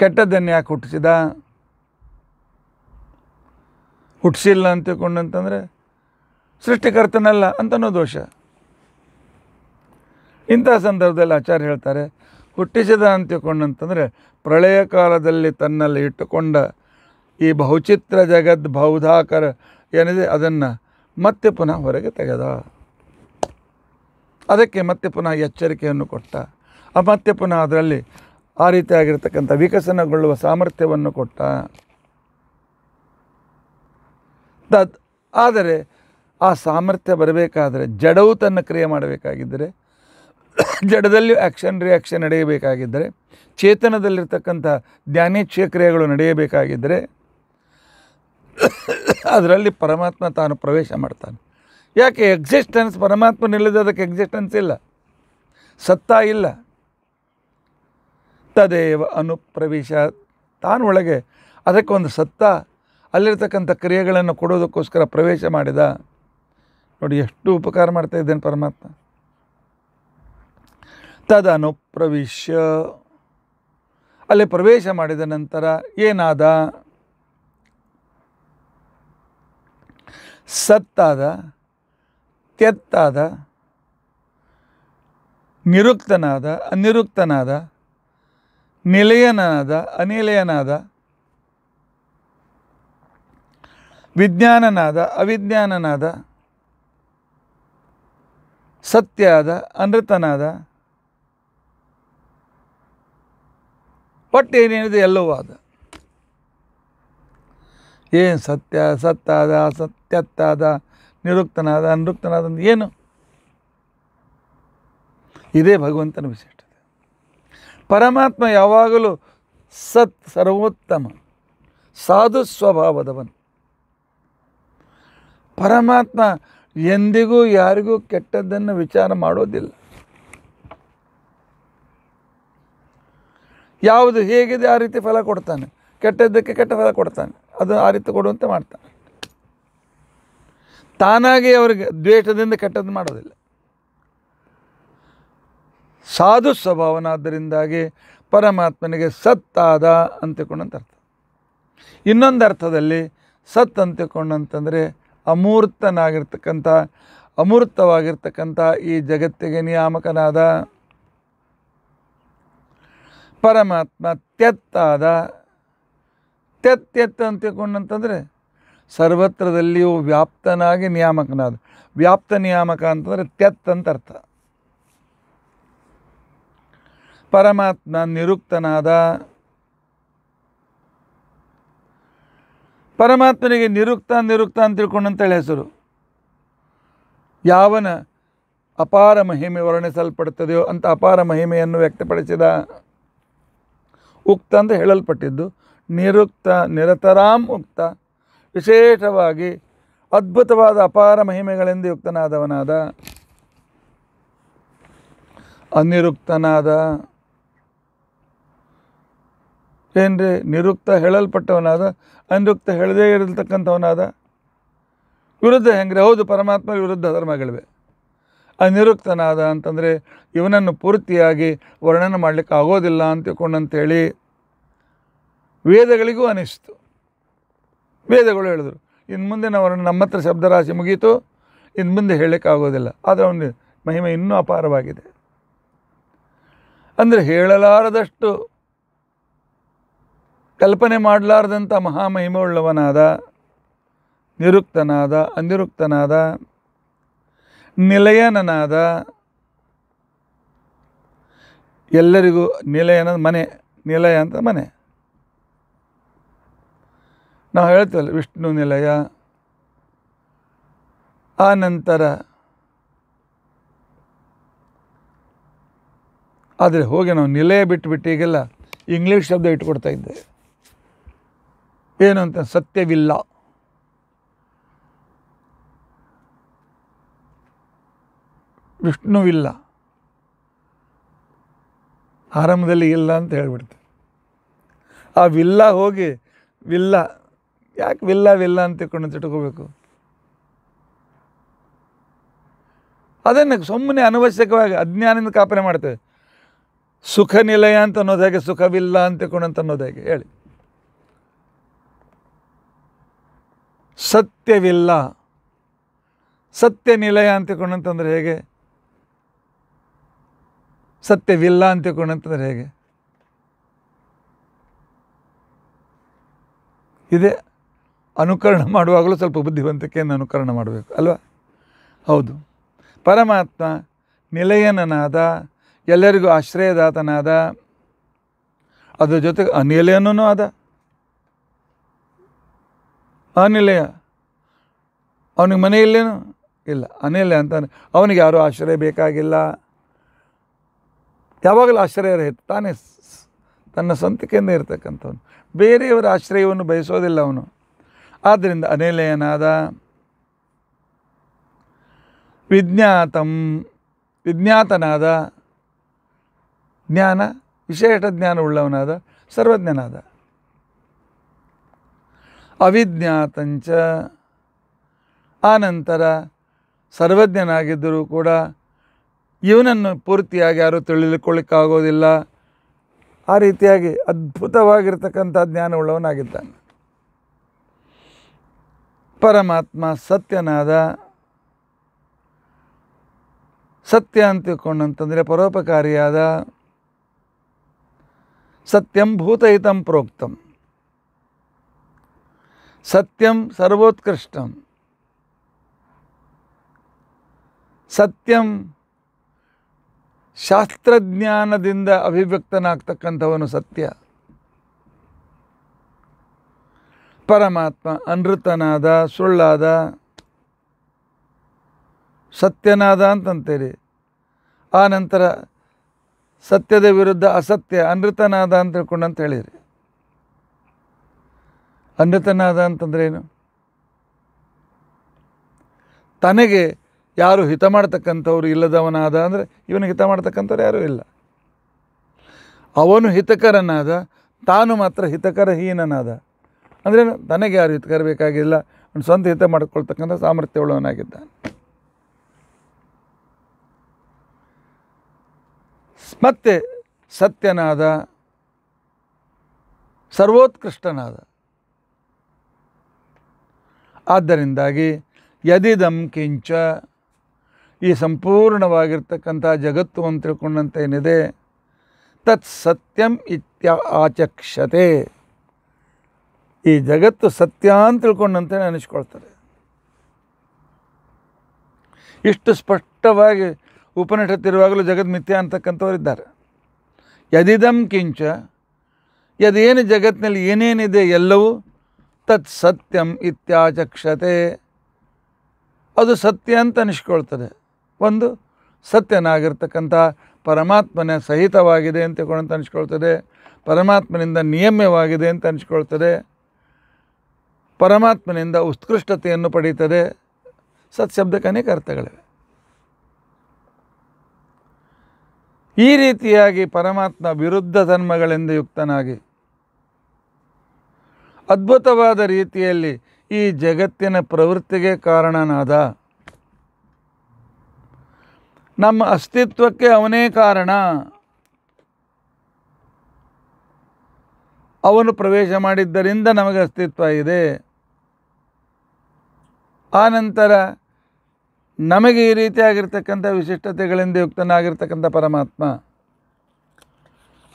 ಕೆಟ್ಟದ್ದನ್ನು ಯಾಕೆ ಹುಟ್ಟಿಸಿದ ಹುಟ್ಟಿಸಿಲ್ಲ ಅಂತ ತಿಳ್ಕೊಂಡು ಅಂತಂದರೆ ಸೃಷ್ಟಿಕರ್ತನಲ್ಲ ಅಂತನೋ ದೋಷ ಇಂಥ ಸಂದರ್ಭದಲ್ಲಿ ಆಚಾರ್ಯ ಹೇಳ್ತಾರೆ ಹುಟ್ಟಿಸಿದ ಅಂತ ಅಂತಂದರೆ ಪ್ರಳಯ ಕಾಲದಲ್ಲಿ ತನ್ನಲ್ಲಿ ಇಟ್ಟುಕೊಂಡ ಈ ಬಹುಚಿತ್ರ ಜಗದ್ ಬೌಧಾಕರ ಏನಿದೆ ಅದನ್ನು ಮತ್ತೆ ಪುನಃ ಹೊರಗೆ ತೆಗೆದ ಅದಕ್ಕೆ ಮತ್ತೆ ಪುನಃ ಎಚ್ಚರಿಕೆಯನ್ನು ಕೊಟ್ಟ ಆ ಮತ್ತೆ ಪುನಃ ಅದರಲ್ಲಿ ಆ ರೀತಿಯಾಗಿರ್ತಕ್ಕಂಥ ವಿಕಸನಗೊಳ್ಳುವ ಸಾಮರ್ಥ್ಯವನ್ನು ಕೊಟ್ಟ ಆದರೆ ಆ ಸಾಮರ್ಥ್ಯ ಬರಬೇಕಾದರೆ ಜಡವು ತನ್ನ ಕ್ರಿಯೆ ಮಾಡಬೇಕಾಗಿದ್ದರೆ ಜಡದಲ್ಲಿಯೂ ಆ್ಯಕ್ಷನ್ ರಿಯಾಕ್ಷನ್ ನಡೆಯಬೇಕಾಗಿದ್ದರೆ ಚೇತನದಲ್ಲಿರ್ತಕ್ಕಂಥ ಜ್ಞಾನೇಚ್ಛೆಯ ಕ್ರಿಯೆಗಳು ನಡೆಯಬೇಕಾಗಿದ್ದರೆ ಅದರಲ್ಲಿ ಪರಮಾತ್ಮ ತಾನು ಪ್ರವೇಶ ಮಾಡ್ತಾನೆ ಯಾಕೆ ಎಕ್ಸಿಸ್ಟೆನ್ಸ್ ಪರಮಾತ್ಮ ಅದಕ್ಕೆ ಎಕ್ಸಿಸ್ಟೆನ್ಸ್ ಇಲ್ಲ ಸತ್ತ ಇಲ್ಲ ತದೇವ ಅನುಪ್ರವೇಶ ಒಳಗೆ ಅದಕ್ಕೊಂದು ಸತ್ತ ಅಲ್ಲಿರ್ತಕ್ಕಂಥ ಕ್ರಿಯೆಗಳನ್ನು ಕೊಡೋದಕ್ಕೋಸ್ಕರ ಪ್ರವೇಶ ಮಾಡಿದ ನೋಡಿ ಎಷ್ಟು ಉಪಕಾರ ಮಾಡ್ತಾ ಇದ್ದೇನೆ ಪರಮಾತ್ಮ ತದನುಪ್ರವಿಶ್ಯ ಅಲ್ಲಿ ಪ್ರವೇಶ ಮಾಡಿದ ನಂತರ ಏನಾದ ಸತ್ತಾದ ತೆತ್ತಾದ ನಿರುಕ್ತನಾದ ಅನಿರುಕ್ತನಾದ ನಿಲಯನಾದ ಅನಿಲಯನಾದ ವಿಜ್ಞಾನನಾದ ಅವಿಜ್ಞಾನನಾದ ಸತ್ಯ ಆದ ಅನೃತನಾದ ಒಟ್ಟು ಏನೇನಿದೆ ಎಲ್ಲವೂ ಆದ ಏನು ಸತ್ಯ ಸತ್ತಾದ ಸತ್ಯತ್ತಾದ ನಿರುಕ್ತನಾದ ಅನೃಕ್ತನಾದ ಏನು ಇದೇ ಭಗವಂತನ ವಿಶಿಷ್ಟತೆ ಪರಮಾತ್ಮ ಯಾವಾಗಲೂ ಸತ್ ಸರ್ವೋತ್ತಮ ಸಾಧು ಸ್ವಭಾವದವನು ಪರಮಾತ್ಮ ಎಂದಿಗೂ ಯಾರಿಗೂ ಕೆಟ್ಟದ್ದನ್ನು ವಿಚಾರ ಮಾಡೋದಿಲ್ಲ ಯಾವುದು ಹೇಗಿದೆ ಆ ರೀತಿ ಫಲ ಕೊಡ್ತಾನೆ ಕೆಟ್ಟದ್ದಕ್ಕೆ ಕೆಟ್ಟ ಫಲ ಕೊಡ್ತಾನೆ ಅದು ಆ ರೀತಿ ಕೊಡುವಂತೆ ಮಾಡ್ತಾನೆ ತಾನಾಗಿ ಅವರಿಗೆ ದ್ವೇಷದಿಂದ ಕೆಟ್ಟದ್ದು ಮಾಡೋದಿಲ್ಲ ಸಾಧು ಸ್ವಭಾವನಾದ್ದರಿಂದಾಗಿ ಪರಮಾತ್ಮನಿಗೆ ಸತ್ತಾದ ಅಂತಿಕೊಂಡಂತ ಅರ್ಥ ಇನ್ನೊಂದು ಅರ್ಥದಲ್ಲಿ ಸತ್ ಅಂತಿಕೊಂಡಂತಂದರೆ ಅಮೂರ್ತನಾಗಿರ್ತಕ್ಕಂಥ ಅಮೂರ್ತವಾಗಿರ್ತಕ್ಕಂಥ ಈ ಜಗತ್ತಿಗೆ ನಿಯಾಮಕನಾದ ಪರಮಾತ್ಮ ತೆತ್ತಾದ ತೆತ್ತೆತ್ತ ಅಂತ ತಿಳ್ಕೊಂಡಂತಂದರೆ ಸರ್ವತ್ರದಲ್ಲಿಯೂ ವ್ಯಾಪ್ತನಾಗಿ ನಿಯಾಮಕನಾದ ವ್ಯಾಪ್ತ ನಿಯಾಮಕ ಅಂತಂದರೆ ತೆತ್ ಅಂತ ಅರ್ಥ ಪರಮಾತ್ಮ ನಿರುಕ್ತನಾದ ಪರಮಾತ್ಮನಿಗೆ ನಿರುಕ್ತ ನಿರುಕ್ತ ಅಂತ ತಿಳ್ಕೊಂಡಂತೇಳಿ ಹೆಸರು ಯಾವನ ಅಪಾರ ಮಹಿಮೆ ವರ್ಣಿಸಲ್ಪಡ್ತದೆಯೋ ಅಂತ ಅಪಾರ ಮಹಿಮೆಯನ್ನು ವ್ಯಕ್ತಪಡಿಸಿದ ಉಕ್ತ ಅಂತ ಹೇಳಲ್ಪಟ್ಟಿದ್ದು ನಿರುಕ್ತ ನಿರತರಾಮ್ ಉಕ್ತ ವಿಶೇಷವಾಗಿ ಅದ್ಭುತವಾದ ಅಪಾರ ಮಹಿಮೆಗಳೆಂದೇ ಯುಕ್ತನಾದವನಾದ ಅನಿರುಕ್ತನಾದ ಏನ್ರಿ ನಿರುಕ್ತ ಹೇಳಲ್ಪಟ್ಟವನಾದ ಅನಿರುಕ್ತ ಹೇಳದೇ ಇರತಕ್ಕಂಥವನಾದ ವಿರುದ್ಧ ಹೆಂಗ್ರೆ ಹೌದು ಪರಮಾತ್ಮ ವಿರುದ್ಧ ಧರ್ಮಗಳಿವೆ ಅನಿರುಕ್ತನಾದ ಅಂತಂದರೆ ಇವನನ್ನು ಪೂರ್ತಿಯಾಗಿ ವರ್ಣನೆ ಮಾಡಲಿಕ್ಕೆ ಆಗೋದಿಲ್ಲ ಅಂತ ತಿಳ್ಕೊಂಡಂತೇಳಿ ವೇದಗಳಿಗೂ ಅನಿಸ್ತು ವೇದಗಳು ಹೇಳಿದರು ಇನ್ನು ಮುಂದೆ ನಾವು ನಮ್ಮ ಹತ್ರ ಶಬ್ದರಾಶಿ ಮುಗೀತು ಇನ್ನು ಮುಂದೆ ಆಗೋದಿಲ್ಲ ಆದರೆ ಅವನ ಮಹಿಮೆ ಇನ್ನೂ ಅಪಾರವಾಗಿದೆ ಅಂದರೆ ಹೇಳಲಾರದಷ್ಟು ಕಲ್ಪನೆ ಮಾಡಲಾರ್ದಂಥ ಮಹಾಮಹಿಮೆಯುಳ್ಳವನಾದ ನಿರುಕ್ತನಾದ ಅನಿರುಕ್ತನಾದ ನಿಲಯನನಾದ ಎಲ್ಲರಿಗೂ ನಿಲಯನ ಮನೆ ನಿಲಯ ಅಂತ ಮನೆ ನಾವು ಹೇಳ್ತೇವಲ್ಲ ವಿಷ್ಣು ನಿಲಯ ಆ ನಂತರ ಆದರೆ ಹೋಗಿ ನಾವು ನಿಲಯ ಬಿಟ್ಟುಬಿಟ್ಟು ಈಗೆಲ್ಲ ಇಂಗ್ಲೀಷ್ ಶಬ್ದ ಇಟ್ಕೊಡ್ತಾ ಇದ್ದೆ ಏನು ಅಂತ ಸತ್ಯವಿಲ್ಲ ವಿಷ್ಣುವಿಲ್ಲ ಆರಂಭದಲ್ಲಿ ಇಲ್ಲ ಅಂತ ಹೇಳ್ಬಿಡ್ತೀವಿ ಆ ವಿಲ್ಲ ಹೋಗಿ ವಿಲ್ಲ ಯಾಕೆ ವಿಲ್ಲ ವಿಲ್ಲ ಅಂತ ತಿಳ್ಕೊಂಡು ತಿಟ್ಕೋಬೇಕು ಅದನ್ನು ಸುಮ್ಮನೆ ಅನವಶ್ಯಕವಾಗಿ ಅಜ್ಞಾನದಿಂದ ಕಾಪನೆ ಮಾಡ್ತೇವೆ ಸುಖ ನಿಲಯ ಅಂತ ಅನ್ನೋದು ಹೇಗೆ ಸುಖವಿಲ್ಲ ಅಂತ ಅಂತ ಅನ್ನೋದು ಹೇಗೆ ಹೇಳಿ ಸತ್ಯವಿಲ್ಲ ಸತ್ಯ ನಿಲಯ ಕೊಂಡಂತಂದ್ರೆ ಹೇಗೆ ಸತ್ಯವಿಲ್ಲ ಕೊಂಡಂತಂದ್ರೆ ಹೇಗೆ ಇದೇ ಅನುಕರಣ ಮಾಡುವಾಗಲೂ ಸ್ವಲ್ಪ ಬುದ್ಧಿವಂತಿಕೆಯನ್ನು ಅನುಕರಣ ಮಾಡಬೇಕು ಅಲ್ವಾ ಹೌದು ಪರಮಾತ್ಮ ನಿಲಯನನಾದ ಎಲ್ಲರಿಗೂ ಆಶ್ರಯದಾತನಾದ ಅದರ ಜೊತೆಗೆ ಅನಿಲಯನೂ ಆದ ಅನಿಲಯ ಅವನಿಗೆ ಮನೆಯಲ್ಲೇನು ಇಲ್ಲ ಅನಿಲಯ ಅಂತಾನೆ ಅವನಿಗೆ ಯಾರೂ ಆಶ್ರಯ ಬೇಕಾಗಿಲ್ಲ ಯಾವಾಗಲೂ ಆಶ್ರಯ ರಹಿತ ತಾನೇ ತನ್ನ ಸ್ವಂತಿಕೆಯಿಂದ ಇರ್ತಕ್ಕಂಥವನು ಬೇರೆಯವರ ಆಶ್ರಯವನ್ನು ಬಯಸೋದಿಲ್ಲ ಅವನು ಆದ್ದರಿಂದ ಅನಿಲಯನಾದ ವಿಜ್ಞಾತಂ ವಿಜ್ಞಾತನಾದ ಜ್ಞಾನ ವಿಶೇಷ ಜ್ಞಾನವುಳ್ಳವನಾದ ಸರ್ವಜ್ಞನಾದ ಅವಿಜ್ಞಾತಂಚ ಆನಂತರ ಸರ್ವಜ್ಞನಾಗಿದ್ದರೂ ಕೂಡ ಇವನನ್ನು ಪೂರ್ತಿಯಾಗಿ ಯಾರೂ ತಿಳಿದುಕೊಳ್ಳಿಕ್ಕಾಗೋದಿಲ್ಲ ಆ ರೀತಿಯಾಗಿ ಅದ್ಭುತವಾಗಿರ್ತಕ್ಕಂಥ ಜ್ಞಾನವುಳ್ಳವನಾಗಿದ್ದಾನೆ ಪರಮಾತ್ಮ ಸತ್ಯನಾದ ಸತ್ಯ ಅಂತ ಅಂತಂದರೆ ಪರೋಪಕಾರಿಯಾದ ಸತ್ಯಂ ಭೂತಹಿತಂ ಪ್ರೋಕ್ತಂ ಸತ್ಯಂ ಸರ್ವೋತ್ಕೃಷ್ಟಂ ಸತ್ಯಂ ಶಾಸ್ತ್ರಜ್ಞಾನದಿಂದ ಅಭಿವ್ಯಕ್ತನಾಗ್ತಕ್ಕಂಥವನು ಸತ್ಯ ಪರಮಾತ್ಮ ಅನೃತನಾದ ಸುಳ್ಳಾದ ಸತ್ಯನಾದ ಅಂತಂತೇಳಿ ಆ ನಂತರ ಸತ್ಯದ ವಿರುದ್ಧ ಅಸತ್ಯ ಅನೃತನಾದ ಅಂತ ಹೇಳ್ಕೊಂಡು ಅಂತ ಹೇಳಿರಿ ಅನ್ಯತನಾದ ಅದ ಅಂತಂದ್ರೆ ಏನು ತನಗೆ ಯಾರು ಹಿತ ಮಾಡ್ತಕ್ಕಂಥವ್ರು ಇಲ್ಲದವನಾದ ಅಂದರೆ ಇವನು ಹಿತ ಮಾಡ್ತಕ್ಕಂಥವ್ರು ಯಾರೂ ಇಲ್ಲ ಅವನು ಹಿತಕರನಾದ ತಾನು ಮಾತ್ರ ಹಿತಕರಹೀನನಾದ ಅಂದ್ರೇನು ತನಗೆ ಯಾರು ಹಿತಕರ ಬೇಕಾಗಿಲ್ಲ ಅವನು ಸ್ವಂತ ಹಿತ ಮಾಡಿಕೊಳ್ತಕ್ಕಂಥ ಸಾಮರ್ಥ್ಯವುಳ್ಳವನಾಗಿದ್ದಾನೆ ಮತ್ತೆ ಸತ್ಯನಾದ ಸರ್ವೋತ್ಕೃಷ್ಟನಾದ ಆದ್ದರಿಂದಾಗಿ ಯದಿದಂ ಕಿಂಚ ಈ ಸಂಪೂರ್ಣವಾಗಿರ್ತಕ್ಕಂಥ ಜಗತ್ತು ಅಂತ ತಿಳ್ಕೊಂಡಂತೆ ಏನಿದೆ ತತ್ ಸತ್ಯಂ ಇತ್ಯ ಆಚಕ್ಷತೆ ಈ ಜಗತ್ತು ಸತ್ಯ ಅಂತ ತಿಳ್ಕೊಂಡಂತೆ ನೆನೆಸ್ಕೊಳ್ತಾರೆ ಇಷ್ಟು ಸ್ಪಷ್ಟವಾಗಿ ಉಪನಿಷತ್ತಿರುವಾಗಲೂ ಜಗತ್ ಮಿಥ್ಯ ಇದ್ದಾರೆ ಯದಿದಂ ಕಿಂಚ ಯದೇನು ಜಗತ್ತಿನಲ್ಲಿ ಏನೇನಿದೆ ಎಲ್ಲವೂ ತತ್ ಸತ್ಯಂ ಇತ್ಯಾಚಕ್ಷತೆ ಅದು ಸತ್ಯ ಅಂತ ಅನಿಸ್ಕೊಳ್ತದೆ ಒಂದು ಸತ್ಯನಾಗಿರ್ತಕ್ಕಂಥ ಪರಮಾತ್ಮನ ಸಹಿತವಾಗಿದೆ ಅಂತ ಅಂತ ಅನಿಸ್ಕೊಳ್ತದೆ ಪರಮಾತ್ಮನಿಂದ ನಿಯಮ್ಯವಾಗಿದೆ ಅಂತ ಅನಿಸ್ಕೊಳ್ತದೆ ಪರಮಾತ್ಮನಿಂದ ಉತ್ಕೃಷ್ಟತೆಯನ್ನು ಪಡೀತದೆ ಸತ್ಶಬ್ದಕ್ಕೆ ಅನೇಕ ಅರ್ಥಗಳಿವೆ ಈ ರೀತಿಯಾಗಿ ಪರಮಾತ್ಮ ವಿರುದ್ಧ ಧರ್ಮಗಳಿಂದ ಯುಕ್ತನಾಗಿ ಅದ್ಭುತವಾದ ರೀತಿಯಲ್ಲಿ ಈ ಜಗತ್ತಿನ ಪ್ರವೃತ್ತಿಗೆ ಕಾರಣನಾದ ನಮ್ಮ ಅಸ್ತಿತ್ವಕ್ಕೆ ಅವನೇ ಕಾರಣ ಅವನು ಪ್ರವೇಶ ಮಾಡಿದ್ದರಿಂದ ನಮಗೆ ಅಸ್ತಿತ್ವ ಇದೆ ಆನಂತರ ನಮಗೆ ಈ ರೀತಿಯಾಗಿರ್ತಕ್ಕಂಥ ವಿಶಿಷ್ಟತೆಗಳಿಂದ ಯುಕ್ತನಾಗಿರ್ತಕ್ಕಂಥ ಪರಮಾತ್ಮ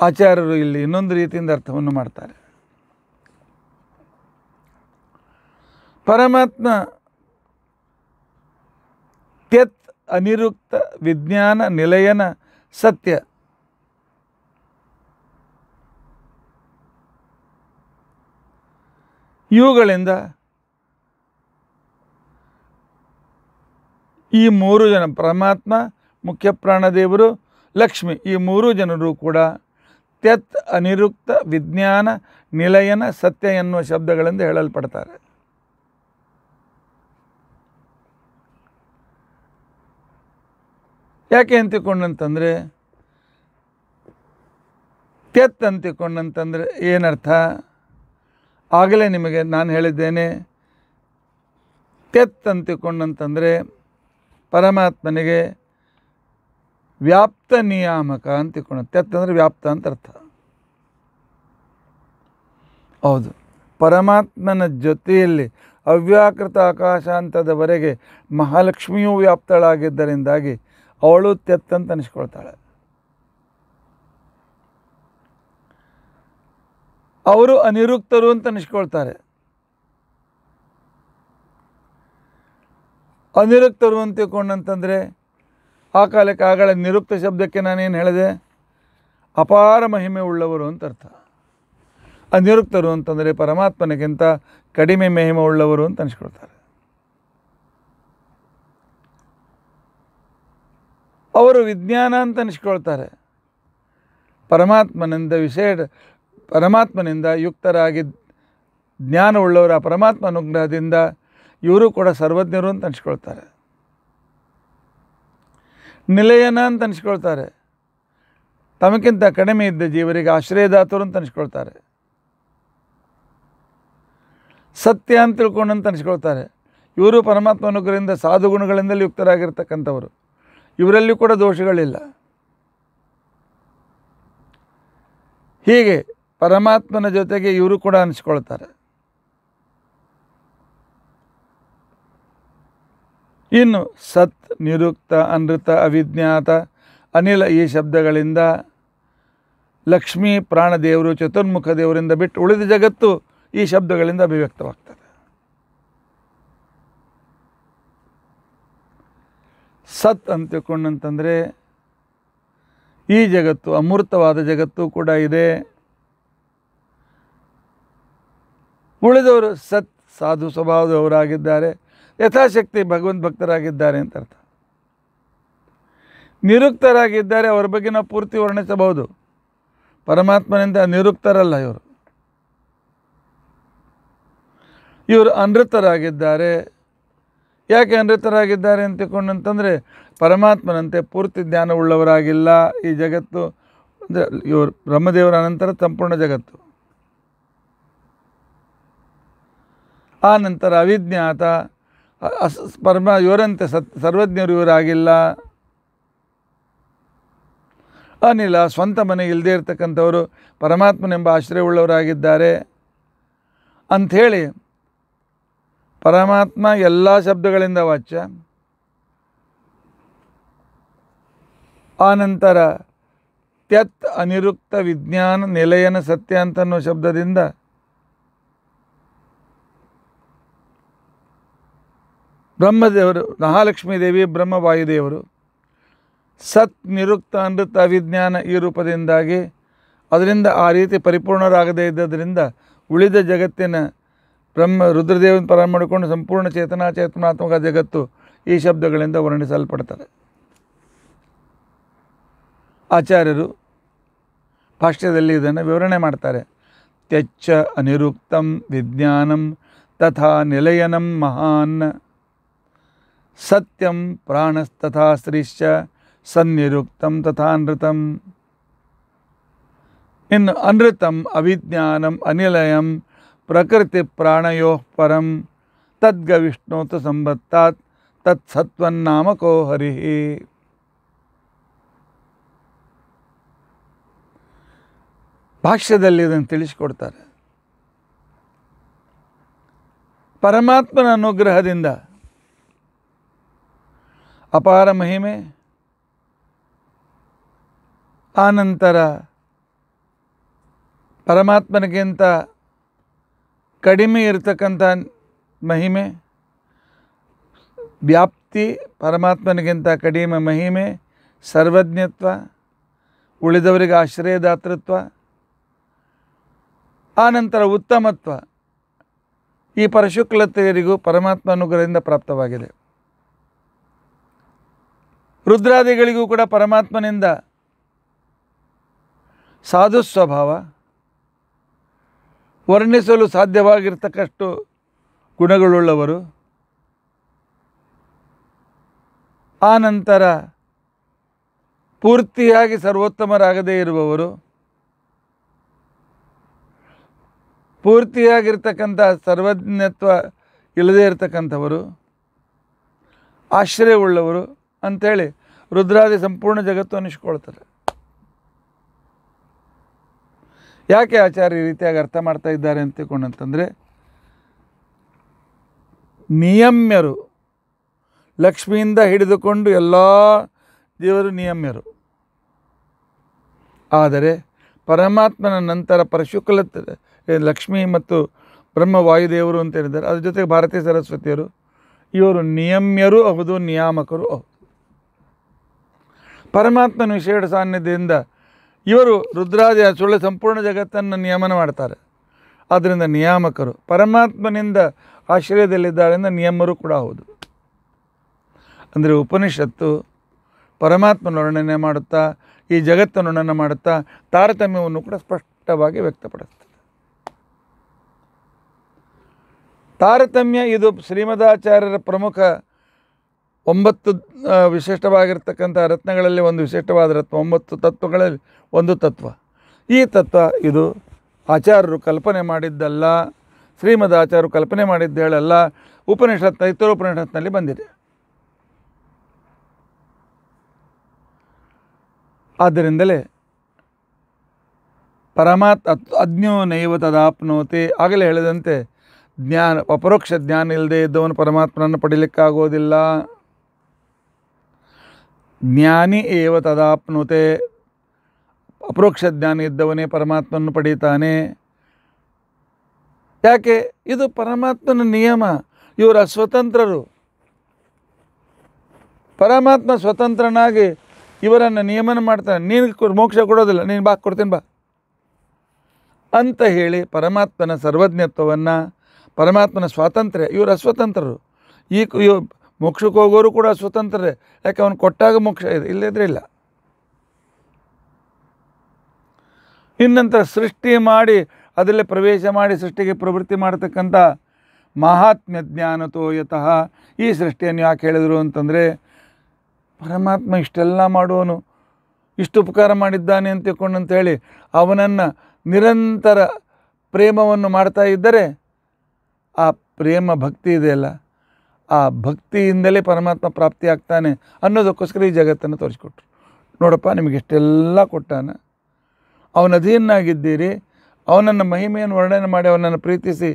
ಆಚಾರ್ಯರು ಇಲ್ಲಿ ಇನ್ನೊಂದು ರೀತಿಯಿಂದ ಅರ್ಥವನ್ನು ಮಾಡ್ತಾರೆ ಪರಮಾತ್ಮ ತ್ಯತ್ ಅನಿರುಕ್ತ ವಿಜ್ಞಾನ ನಿಲಯನ ಸತ್ಯ ಇವುಗಳಿಂದ ಈ ಮೂರು ಜನ ಪರಮಾತ್ಮ ಮುಖ್ಯ ಪ್ರಾಣದೇವರು ಲಕ್ಷ್ಮಿ ಈ ಮೂರು ಜನರು ಕೂಡ ತ್ಯತ್ ಅನಿರುಕ್ತ ವಿಜ್ಞಾನ ನಿಲಯನ ಸತ್ಯ ಎನ್ನುವ ಶಬ್ದಗಳಿಂದ ಹೇಳಲ್ಪಡ್ತಾರೆ ಯಾಕೆ ಅಂತಿಕೊಂಡಂತಂದರೆ ತೆತ್ ಅಂತಿಕೊಂಡಂತಂದರೆ ಏನರ್ಥ ಆಗಲೇ ನಿಮಗೆ ನಾನು ಹೇಳಿದ್ದೇನೆ ತೆತ್ ಅಂತಿಕೊಂಡಂತಂದರೆ ಪರಮಾತ್ಮನಿಗೆ ವ್ಯಾಪ್ತ ನಿಯಾಮಕ ಅಂತಿಕೊಂಡ ತೆತ್ ಅಂದರೆ ವ್ಯಾಪ್ತ ಅಂತ ಅರ್ಥ ಹೌದು ಪರಮಾತ್ಮನ ಜೊತೆಯಲ್ಲಿ ಅವ್ಯಾಕೃತ ಆಕಾಶಾಂತದವರೆಗೆ ಮಹಾಲಕ್ಷ್ಮಿಯು ವ್ಯಾಪ್ತಳಾಗಿದ್ದರಿಂದಾಗಿ ಅವಳು ತೆತ್ತಂತ ಅನಿಸ್ಕೊಳ್ತಾಳೆ ಅವರು ಅನಿರುಕ್ತರು ಅಂತ ಅನಿಸ್ಕೊಳ್ತಾರೆ ಅನಿರುಕ್ತರು ಅಂತ ತಿಳ್ಕೊಂಡಂತಂದರೆ ಆ ಕಾಲಕ್ಕೆ ಆಗಳ ನಿರುಕ್ತ ಶಬ್ದಕ್ಕೆ ನಾನೇನು ಹೇಳಿದೆ ಅಪಾರ ಮಹಿಮೆ ಉಳ್ಳವರು ಅಂತ ಅರ್ಥ ಅನಿರುಕ್ತರು ಅಂತಂದರೆ ಪರಮಾತ್ಮನಿಗಿಂತ ಕಡಿಮೆ ಮಹಿಮೆ ಉಳ್ಳವರು ಅಂತ ಅನಿಸ್ಕೊಳ್ತಾರೆ ಅವರು ವಿಜ್ಞಾನ ಅಂತ ಅನಿಸ್ಕೊಳ್ತಾರೆ ಪರಮಾತ್ಮನಿಂದ ವಿಶೇಷ ಪರಮಾತ್ಮನಿಂದ ಯುಕ್ತರಾಗಿ ಜ್ಞಾನವುಳ್ಳವರ ಪರಮಾತ್ಮ ಅನುಗ್ರಹದಿಂದ ಇವರು ಕೂಡ ಸರ್ವಜ್ಞರು ಅಂತ ಅನಿಸ್ಕೊಳ್ತಾರೆ ನಿಲಯನ ಅಂತ ಅನಿಸ್ಕೊಳ್ತಾರೆ ತಮಗಿಂತ ಕಡಿಮೆ ಇದ್ದ ಜೀವರಿಗೆ ಆಶ್ರಯದಾತರು ಅಂತ ಅನಿಸ್ಕೊಳ್ತಾರೆ ಸತ್ಯ ಅಂತ ಅಂತ ಅನಿಸ್ಕೊಳ್ತಾರೆ ಇವರು ಪರಮಾತ್ಮ ಅನುಗ್ರಹದಿಂದ ಸಾಧುಗುಣಗಳಿಂದಲೇ ಯುಕ್ತರಾಗಿರ್ತಕ್ಕಂಥವರು ಇವರಲ್ಲಿ ಕೂಡ ದೋಷಗಳಿಲ್ಲ ಹೀಗೆ ಪರಮಾತ್ಮನ ಜೊತೆಗೆ ಇವರು ಕೂಡ ಅನಿಸ್ಕೊಳ್ತಾರೆ ಇನ್ನು ಸತ್ ನಿರುಕ್ತ ಅನೃತ ಅವಿಜ್ಞಾತ ಅನಿಲ ಈ ಶಬ್ದಗಳಿಂದ ಲಕ್ಷ್ಮೀ ಪ್ರಾಣದೇವರು ಚತುರ್ಮುಖ ದೇವರಿಂದ ಬಿಟ್ಟು ಉಳಿದ ಜಗತ್ತು ಈ ಶಬ್ದಗಳಿಂದ ಅಭಿವ್ಯಕ್ತವಾಗ್ತದೆ ಸತ್ ಅಂತ ತಿಳ್ಕೊಂಡಂತಂದರೆ ಈ ಜಗತ್ತು ಅಮೂರ್ತವಾದ ಜಗತ್ತು ಕೂಡ ಇದೆ ಉಳಿದವರು ಸತ್ ಸಾಧು ಸ್ವಭಾವದವರಾಗಿದ್ದಾರೆ ಯಥಾಶಕ್ತಿ ಭಗವಂತ ಭಕ್ತರಾಗಿದ್ದಾರೆ ಅಂತ ಅರ್ಥ ನಿರುಕ್ತರಾಗಿದ್ದಾರೆ ಅವರ ಬಗ್ಗೆ ನಾವು ಪೂರ್ತಿ ವರ್ಣಿಸಬಹುದು ಪರಮಾತ್ಮನಿಂದ ನಿರುಕ್ತರಲ್ಲ ಇವರು ಇವರು ಅನೃತರಾಗಿದ್ದಾರೆ ಯಾಕೆ ಅಂತಕೊಂಡು ಅಂತಂದರೆ ಪರಮಾತ್ಮನಂತೆ ಪೂರ್ತಿ ಜ್ಞಾನವುಳ್ಳವರಾಗಿಲ್ಲ ಈ ಜಗತ್ತು ಅಂದರೆ ಇವರು ಬ್ರಹ್ಮದೇವರ ಅನಂತರ ಸಂಪೂರ್ಣ ಜಗತ್ತು ಆ ನಂತರ ಅವಿಜ್ಞಾತ ಪರಮ ಇವರಂತೆ ಸತ್ ಸರ್ವಜ್ಞರು ಇವರಾಗಿಲ್ಲ ಅನಿಲ ಸ್ವಂತ ಮನೆ ಇಲ್ಲದೇ ಇರತಕ್ಕಂಥವರು ಪರಮಾತ್ಮನೆಂಬ ಆಶ್ರಯವುಳ್ಳವರಾಗಿದ್ದಾರೆ ಅಂಥೇಳಿ ಪರಮಾತ್ಮ ಎಲ್ಲ ಶಬ್ದಗಳಿಂದ ವಾಚ್ಯ ಆನಂತರ ತ್ಯತ್ ಅನಿರುಕ್ತ ವಿಜ್ಞಾನ ನಿಲಯನ ಸತ್ಯ ಅಂತನ್ನೋ ಶಬ್ದದಿಂದ ಬ್ರಹ್ಮದೇವರು ಮಹಾಲಕ್ಷ್ಮೀ ದೇವಿ ಬ್ರಹ್ಮವಾಯುದೇವರು ಸತ್ ನಿರುಕ್ತ ಅನೃತ ಅವಿಜ್ಞಾನ ಈ ರೂಪದಿಂದಾಗಿ ಅದರಿಂದ ಆ ರೀತಿ ಪರಿಪೂರ್ಣರಾಗದೇ ಇದ್ದರಿಂದ ಉಳಿದ ಜಗತ್ತಿನ ಬ್ರಹ್ಮ ರುದ್ರದೇವನ ಪರ ಮಾಡಿಕೊಂಡು ಸಂಪೂರ್ಣ ಚೇತನಾ ಚೇತನಾತ್ಮಕ ಜಗತ್ತು ಈ ಶಬ್ದಗಳಿಂದ ವರ್ಣಿಸಲ್ಪಡ್ತಾರೆ ಆಚಾರ್ಯರು ಭಾಷ್ಯದಲ್ಲಿ ಇದನ್ನು ವಿವರಣೆ ಮಾಡ್ತಾರೆ ತ್ಯಚ್ಚ ಅನಿರುಕ್ತಂ ವಿಜ್ಞಾನಂ ತಥಾ ನಿಲಯನಂ ಮಹಾನ್ ಸತ್ಯಂ ಪ್ರಾಣಸ್ತಥಾ ಸ್ತ್ರೀಶ್ಚ ಸನ್ನಿರುಕ್ತಂ ತಥಾ ಇನ್ನು ಅನೃತಂ ಅವಿಜ್ಞಾನಂ ಅನಿಲಯಂ ಪ್ರಕೃತಿ ಪ್ರಾಣಯೋ ಪರಂ ತದ್ಗವಿಷ್ಣೋತ ಸಂಬತ್ತಾತ್ ತತ್ಸತ್ವನ್ನಾಮಕೋ ಹರಿ ಭಾಷ್ಯದಲ್ಲಿ ಇದನ್ನು ತಿಳಿಸಿಕೊಡ್ತಾರೆ ಪರಮಾತ್ಮನ ಅನುಗ್ರಹದಿಂದ ಅಪಾರ ಮಹಿಮೆ ಆನಂತರ ಪರಮಾತ್ಮನಿಗಿಂತ ಕಡಿಮೆ ಇರತಕ್ಕಂಥ ಮಹಿಮೆ ವ್ಯಾಪ್ತಿ ಪರಮಾತ್ಮನಿಗಿಂತ ಕಡಿಮೆ ಮಹಿಮೆ ಸರ್ವಜ್ಞತ್ವ ಉಳಿದವರಿಗೆ ಆಶ್ರಯದಾತೃತ್ವ ಆನಂತರ ಉತ್ತಮತ್ವ ಈ ಪರಶುಕ್ಲತೆಯರಿಗೂ ಪರಮಾತ್ಮ ಅನುಗ್ರಹದಿಂದ ಪ್ರಾಪ್ತವಾಗಿದೆ ರುದ್ರಾದಿಗಳಿಗೂ ಕೂಡ ಪರಮಾತ್ಮನಿಂದ ಸಾಧು ಸ್ವಭಾವ ವರ್ಣಿಸಲು ಸಾಧ್ಯವಾಗಿರ್ತಕ್ಕಷ್ಟು ಗುಣಗಳುಳ್ಳವರು ಆನಂತರ ಪೂರ್ತಿಯಾಗಿ ಸರ್ವೋತ್ತಮರಾಗದೇ ಇರುವವರು ಪೂರ್ತಿಯಾಗಿರ್ತಕ್ಕಂಥ ಸರ್ವಜ್ಞತ್ವ ಇಲ್ಲದೇ ಇರತಕ್ಕಂಥವರು ಆಶ್ರಯವುಳ್ಳವರು ಅಂಥೇಳಿ ರುದ್ರಾದಿ ಸಂಪೂರ್ಣ ಜಗತ್ತು ಅನಿಸ್ಕೊಳ್ತಾರೆ ಯಾಕೆ ಆಚಾರ್ಯ ಈ ರೀತಿಯಾಗಿ ಅರ್ಥ ಮಾಡ್ತಾ ಇದ್ದಾರೆ ಅಂತ ತಿಳ್ಕೊಂಡಂತಂದರೆ ನಿಯಮ್ಯರು ಲಕ್ಷ್ಮಿಯಿಂದ ಹಿಡಿದುಕೊಂಡು ಎಲ್ಲ ದೇವರು ನಿಯಮ್ಯರು ಆದರೆ ಪರಮಾತ್ಮನ ನಂತರ ಪರಶುಕಲ ಲಕ್ಷ್ಮಿ ಮತ್ತು ಬ್ರಹ್ಮ ವಾಯುದೇವರು ಅಂತ ಹೇಳಿದ್ದಾರೆ ಅದ್ರ ಜೊತೆಗೆ ಭಾರತೀಯ ಸರಸ್ವತಿಯರು ಇವರು ನಿಯಮ್ಯರೂ ಹೌದು ನಿಯಾಮಕರು ಹೌದು ಪರಮಾತ್ಮನ ವಿಶೇಷ ಸಾನ್ನಿಧ್ಯದಿಂದ ಇವರು ರುದ್ರಾದಿ ಸುಳ್ಳ ಸಂಪೂರ್ಣ ಜಗತ್ತನ್ನು ನಿಯಮನ ಮಾಡ್ತಾರೆ ಆದ್ದರಿಂದ ನಿಯಾಮಕರು ಪರಮಾತ್ಮನಿಂದ ಆಶ್ರಯದಲ್ಲಿದ್ದಾರೆಂದ ನಿಯಮರು ಕೂಡ ಹೌದು ಅಂದರೆ ಉಪನಿಷತ್ತು ಪರಮಾತ್ಮನ ವರ್ಣನೆ ಮಾಡುತ್ತಾ ಈ ಜಗತ್ತನೊಡನೆ ಮಾಡುತ್ತಾ ತಾರತಮ್ಯವನ್ನು ಕೂಡ ಸ್ಪಷ್ಟವಾಗಿ ವ್ಯಕ್ತಪಡಿಸ್ತದೆ ತಾರತಮ್ಯ ಇದು ಶ್ರೀಮದಾಚಾರ್ಯರ ಪ್ರಮುಖ ಒಂಬತ್ತು ವಿಶಿಷ್ಟವಾಗಿರ್ತಕ್ಕಂಥ ರತ್ನಗಳಲ್ಲಿ ಒಂದು ವಿಶಿಷ್ಟವಾದ ರತ್ನ ಒಂಬತ್ತು ತತ್ವಗಳಲ್ಲಿ ಒಂದು ತತ್ವ ಈ ತತ್ವ ಇದು ಆಚಾರ್ಯರು ಕಲ್ಪನೆ ಮಾಡಿದ್ದಲ್ಲ ಶ್ರೀಮದ್ ಆಚಾರ್ಯರು ಕಲ್ಪನೆ ಮಾಡಿದ್ದೇಳಲ್ಲ ಉಪನಿಷತ್ ಉಪನಿಷತ್ನಲ್ಲಿ ಬಂದಿದೆ ಆದ್ದರಿಂದಲೇ ಪರಮಾತ್ ಅಜ್ಞೋ ನೈವ ತದಾಪ್ನೋತಿ ಆಗಲೇ ಹೇಳಿದಂತೆ ಜ್ಞಾನ ಅಪರೋಕ್ಷ ಜ್ಞಾನ ಇಲ್ಲದೆ ಇದ್ದವನು ಪರಮಾತ್ಮನನ್ನು ಪಡೀಲಿಕ್ಕಾಗೋದಿಲ್ಲ ಜ್ಞಾನಿ ಏವ ತದಾಪ್ನುತೆ ಅಪರೋಕ್ಷ ಜ್ಞಾನಿ ಇದ್ದವನೇ ಪರಮಾತ್ಮನ್ನು ಪಡೀತಾನೆ ಯಾಕೆ ಇದು ಪರಮಾತ್ಮನ ನಿಯಮ ಇವರ ಅಸ್ವತಂತ್ರರು ಪರಮಾತ್ಮ ಸ್ವತಂತ್ರನಾಗಿ ಇವರನ್ನು ನಿಯಮನ ಮಾಡ್ತಾನೆ ನೀನು ಮೋಕ್ಷ ಕೊಡೋದಿಲ್ಲ ನೀನು ಬಾ ಕೊಡ್ತೀನಿ ಬಾ ಅಂತ ಹೇಳಿ ಪರಮಾತ್ಮನ ಸರ್ವಜ್ಞತ್ವವನ್ನು ಪರಮಾತ್ಮನ ಸ್ವಾತಂತ್ರ್ಯ ಇವರು ಅಸ್ವತಂತ್ರರು ಈ ಮೋಕ್ಷಕ್ಕೆ ಹೋಗೋರು ಕೂಡ ಸ್ವತಂತ್ರ ಯಾಕೆ ಅವನು ಕೊಟ್ಟಾಗ ಮೋಕ್ಷ ಇದೆ ಇಲ್ಲದ್ರೆ ಇಲ್ಲ ಇನ್ನಂತರ ಸೃಷ್ಟಿ ಮಾಡಿ ಅದರಲ್ಲೇ ಪ್ರವೇಶ ಮಾಡಿ ಸೃಷ್ಟಿಗೆ ಪ್ರವೃತ್ತಿ ಮಾಡತಕ್ಕಂಥ ಮಹಾತ್ಮ್ಯ ಜ್ಞಾನತೋ ಯತಃ ಈ ಸೃಷ್ಟಿಯನ್ನು ಯಾಕೆ ಹೇಳಿದರು ಅಂತಂದರೆ ಪರಮಾತ್ಮ ಇಷ್ಟೆಲ್ಲ ಮಾಡುವನು ಇಷ್ಟು ಉಪಕಾರ ಮಾಡಿದ್ದಾನೆ ಅಂತ ಅಂತ ಹೇಳಿ ಅವನನ್ನು ನಿರಂತರ ಪ್ರೇಮವನ್ನು ಮಾಡ್ತಾ ಇದ್ದರೆ ಆ ಪ್ರೇಮ ಭಕ್ತಿ ಇದೆಯಲ್ಲ ಆ ಭಕ್ತಿಯಿಂದಲೇ ಪರಮಾತ್ಮ ಪ್ರಾಪ್ತಿ ಆಗ್ತಾನೆ ಅನ್ನೋದಕ್ಕೋಸ್ಕರ ಈ ಜಗತ್ತನ್ನು ತೋರಿಸ್ಕೊಟ್ರು ನೋಡಪ್ಪ ನಿಮಗೆ ಇಷ್ಟೆಲ್ಲ ಕೊಟ್ಟಾನ ಅವನ ಅಧೀನಾಗಿದ್ದೀರಿ ಅವನನ್ನು ಮಹಿಮೆಯನ್ನು ವರ್ಣನೆ ಮಾಡಿ ಅವನನ್ನು ಪ್ರೀತಿಸಿ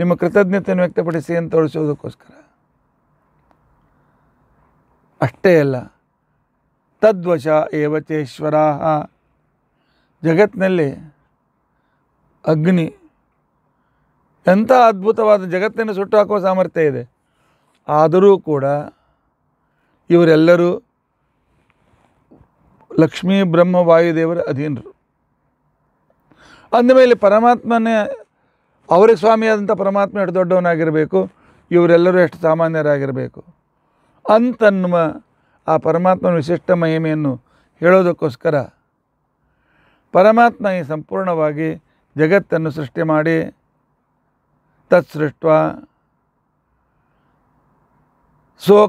ನಿಮ್ಮ ಕೃತಜ್ಞತೆಯನ್ನು ವ್ಯಕ್ತಪಡಿಸಿ ಅಂತ ತೋರಿಸೋದಕ್ಕೋಸ್ಕರ ಅಷ್ಟೇ ಅಲ್ಲ ತದ್ವಶ ಏವಚೇಶ್ವರಾಹ ಜಗತ್ತಿನಲ್ಲಿ ಅಗ್ನಿ ಎಂಥ ಅದ್ಭುತವಾದ ಜಗತ್ತನ್ನು ಸುಟ್ಟು ಹಾಕುವ ಸಾಮರ್ಥ್ಯ ಇದೆ ಆದರೂ ಕೂಡ ಇವರೆಲ್ಲರೂ ಲಕ್ಷ್ಮೀ ಬ್ರಹ್ಮ ವಾಯುದೇವರ ಅಧೀನರು ಅಂದಮೇಲೆ ಪರಮಾತ್ಮನೇ ಅವರಿಗೆ ಸ್ವಾಮಿಯಾದಂಥ ಪರಮಾತ್ಮ ಎಷ್ಟು ದೊಡ್ಡವನಾಗಿರಬೇಕು ಇವರೆಲ್ಲರೂ ಎಷ್ಟು ಸಾಮಾನ್ಯರಾಗಿರಬೇಕು ಅಂತನ್ನುವ ಆ ಪರಮಾತ್ಮನ ವಿಶಿಷ್ಟ ಮಹಿಮೆಯನ್ನು ಹೇಳೋದಕ್ಕೋಸ್ಕರ ಪರಮಾತ್ಮ ಈ ಸಂಪೂರ್ಣವಾಗಿ ಜಗತ್ತನ್ನು ಸೃಷ್ಟಿ ಮಾಡಿ ತತ್ಸೃಷ್ಟ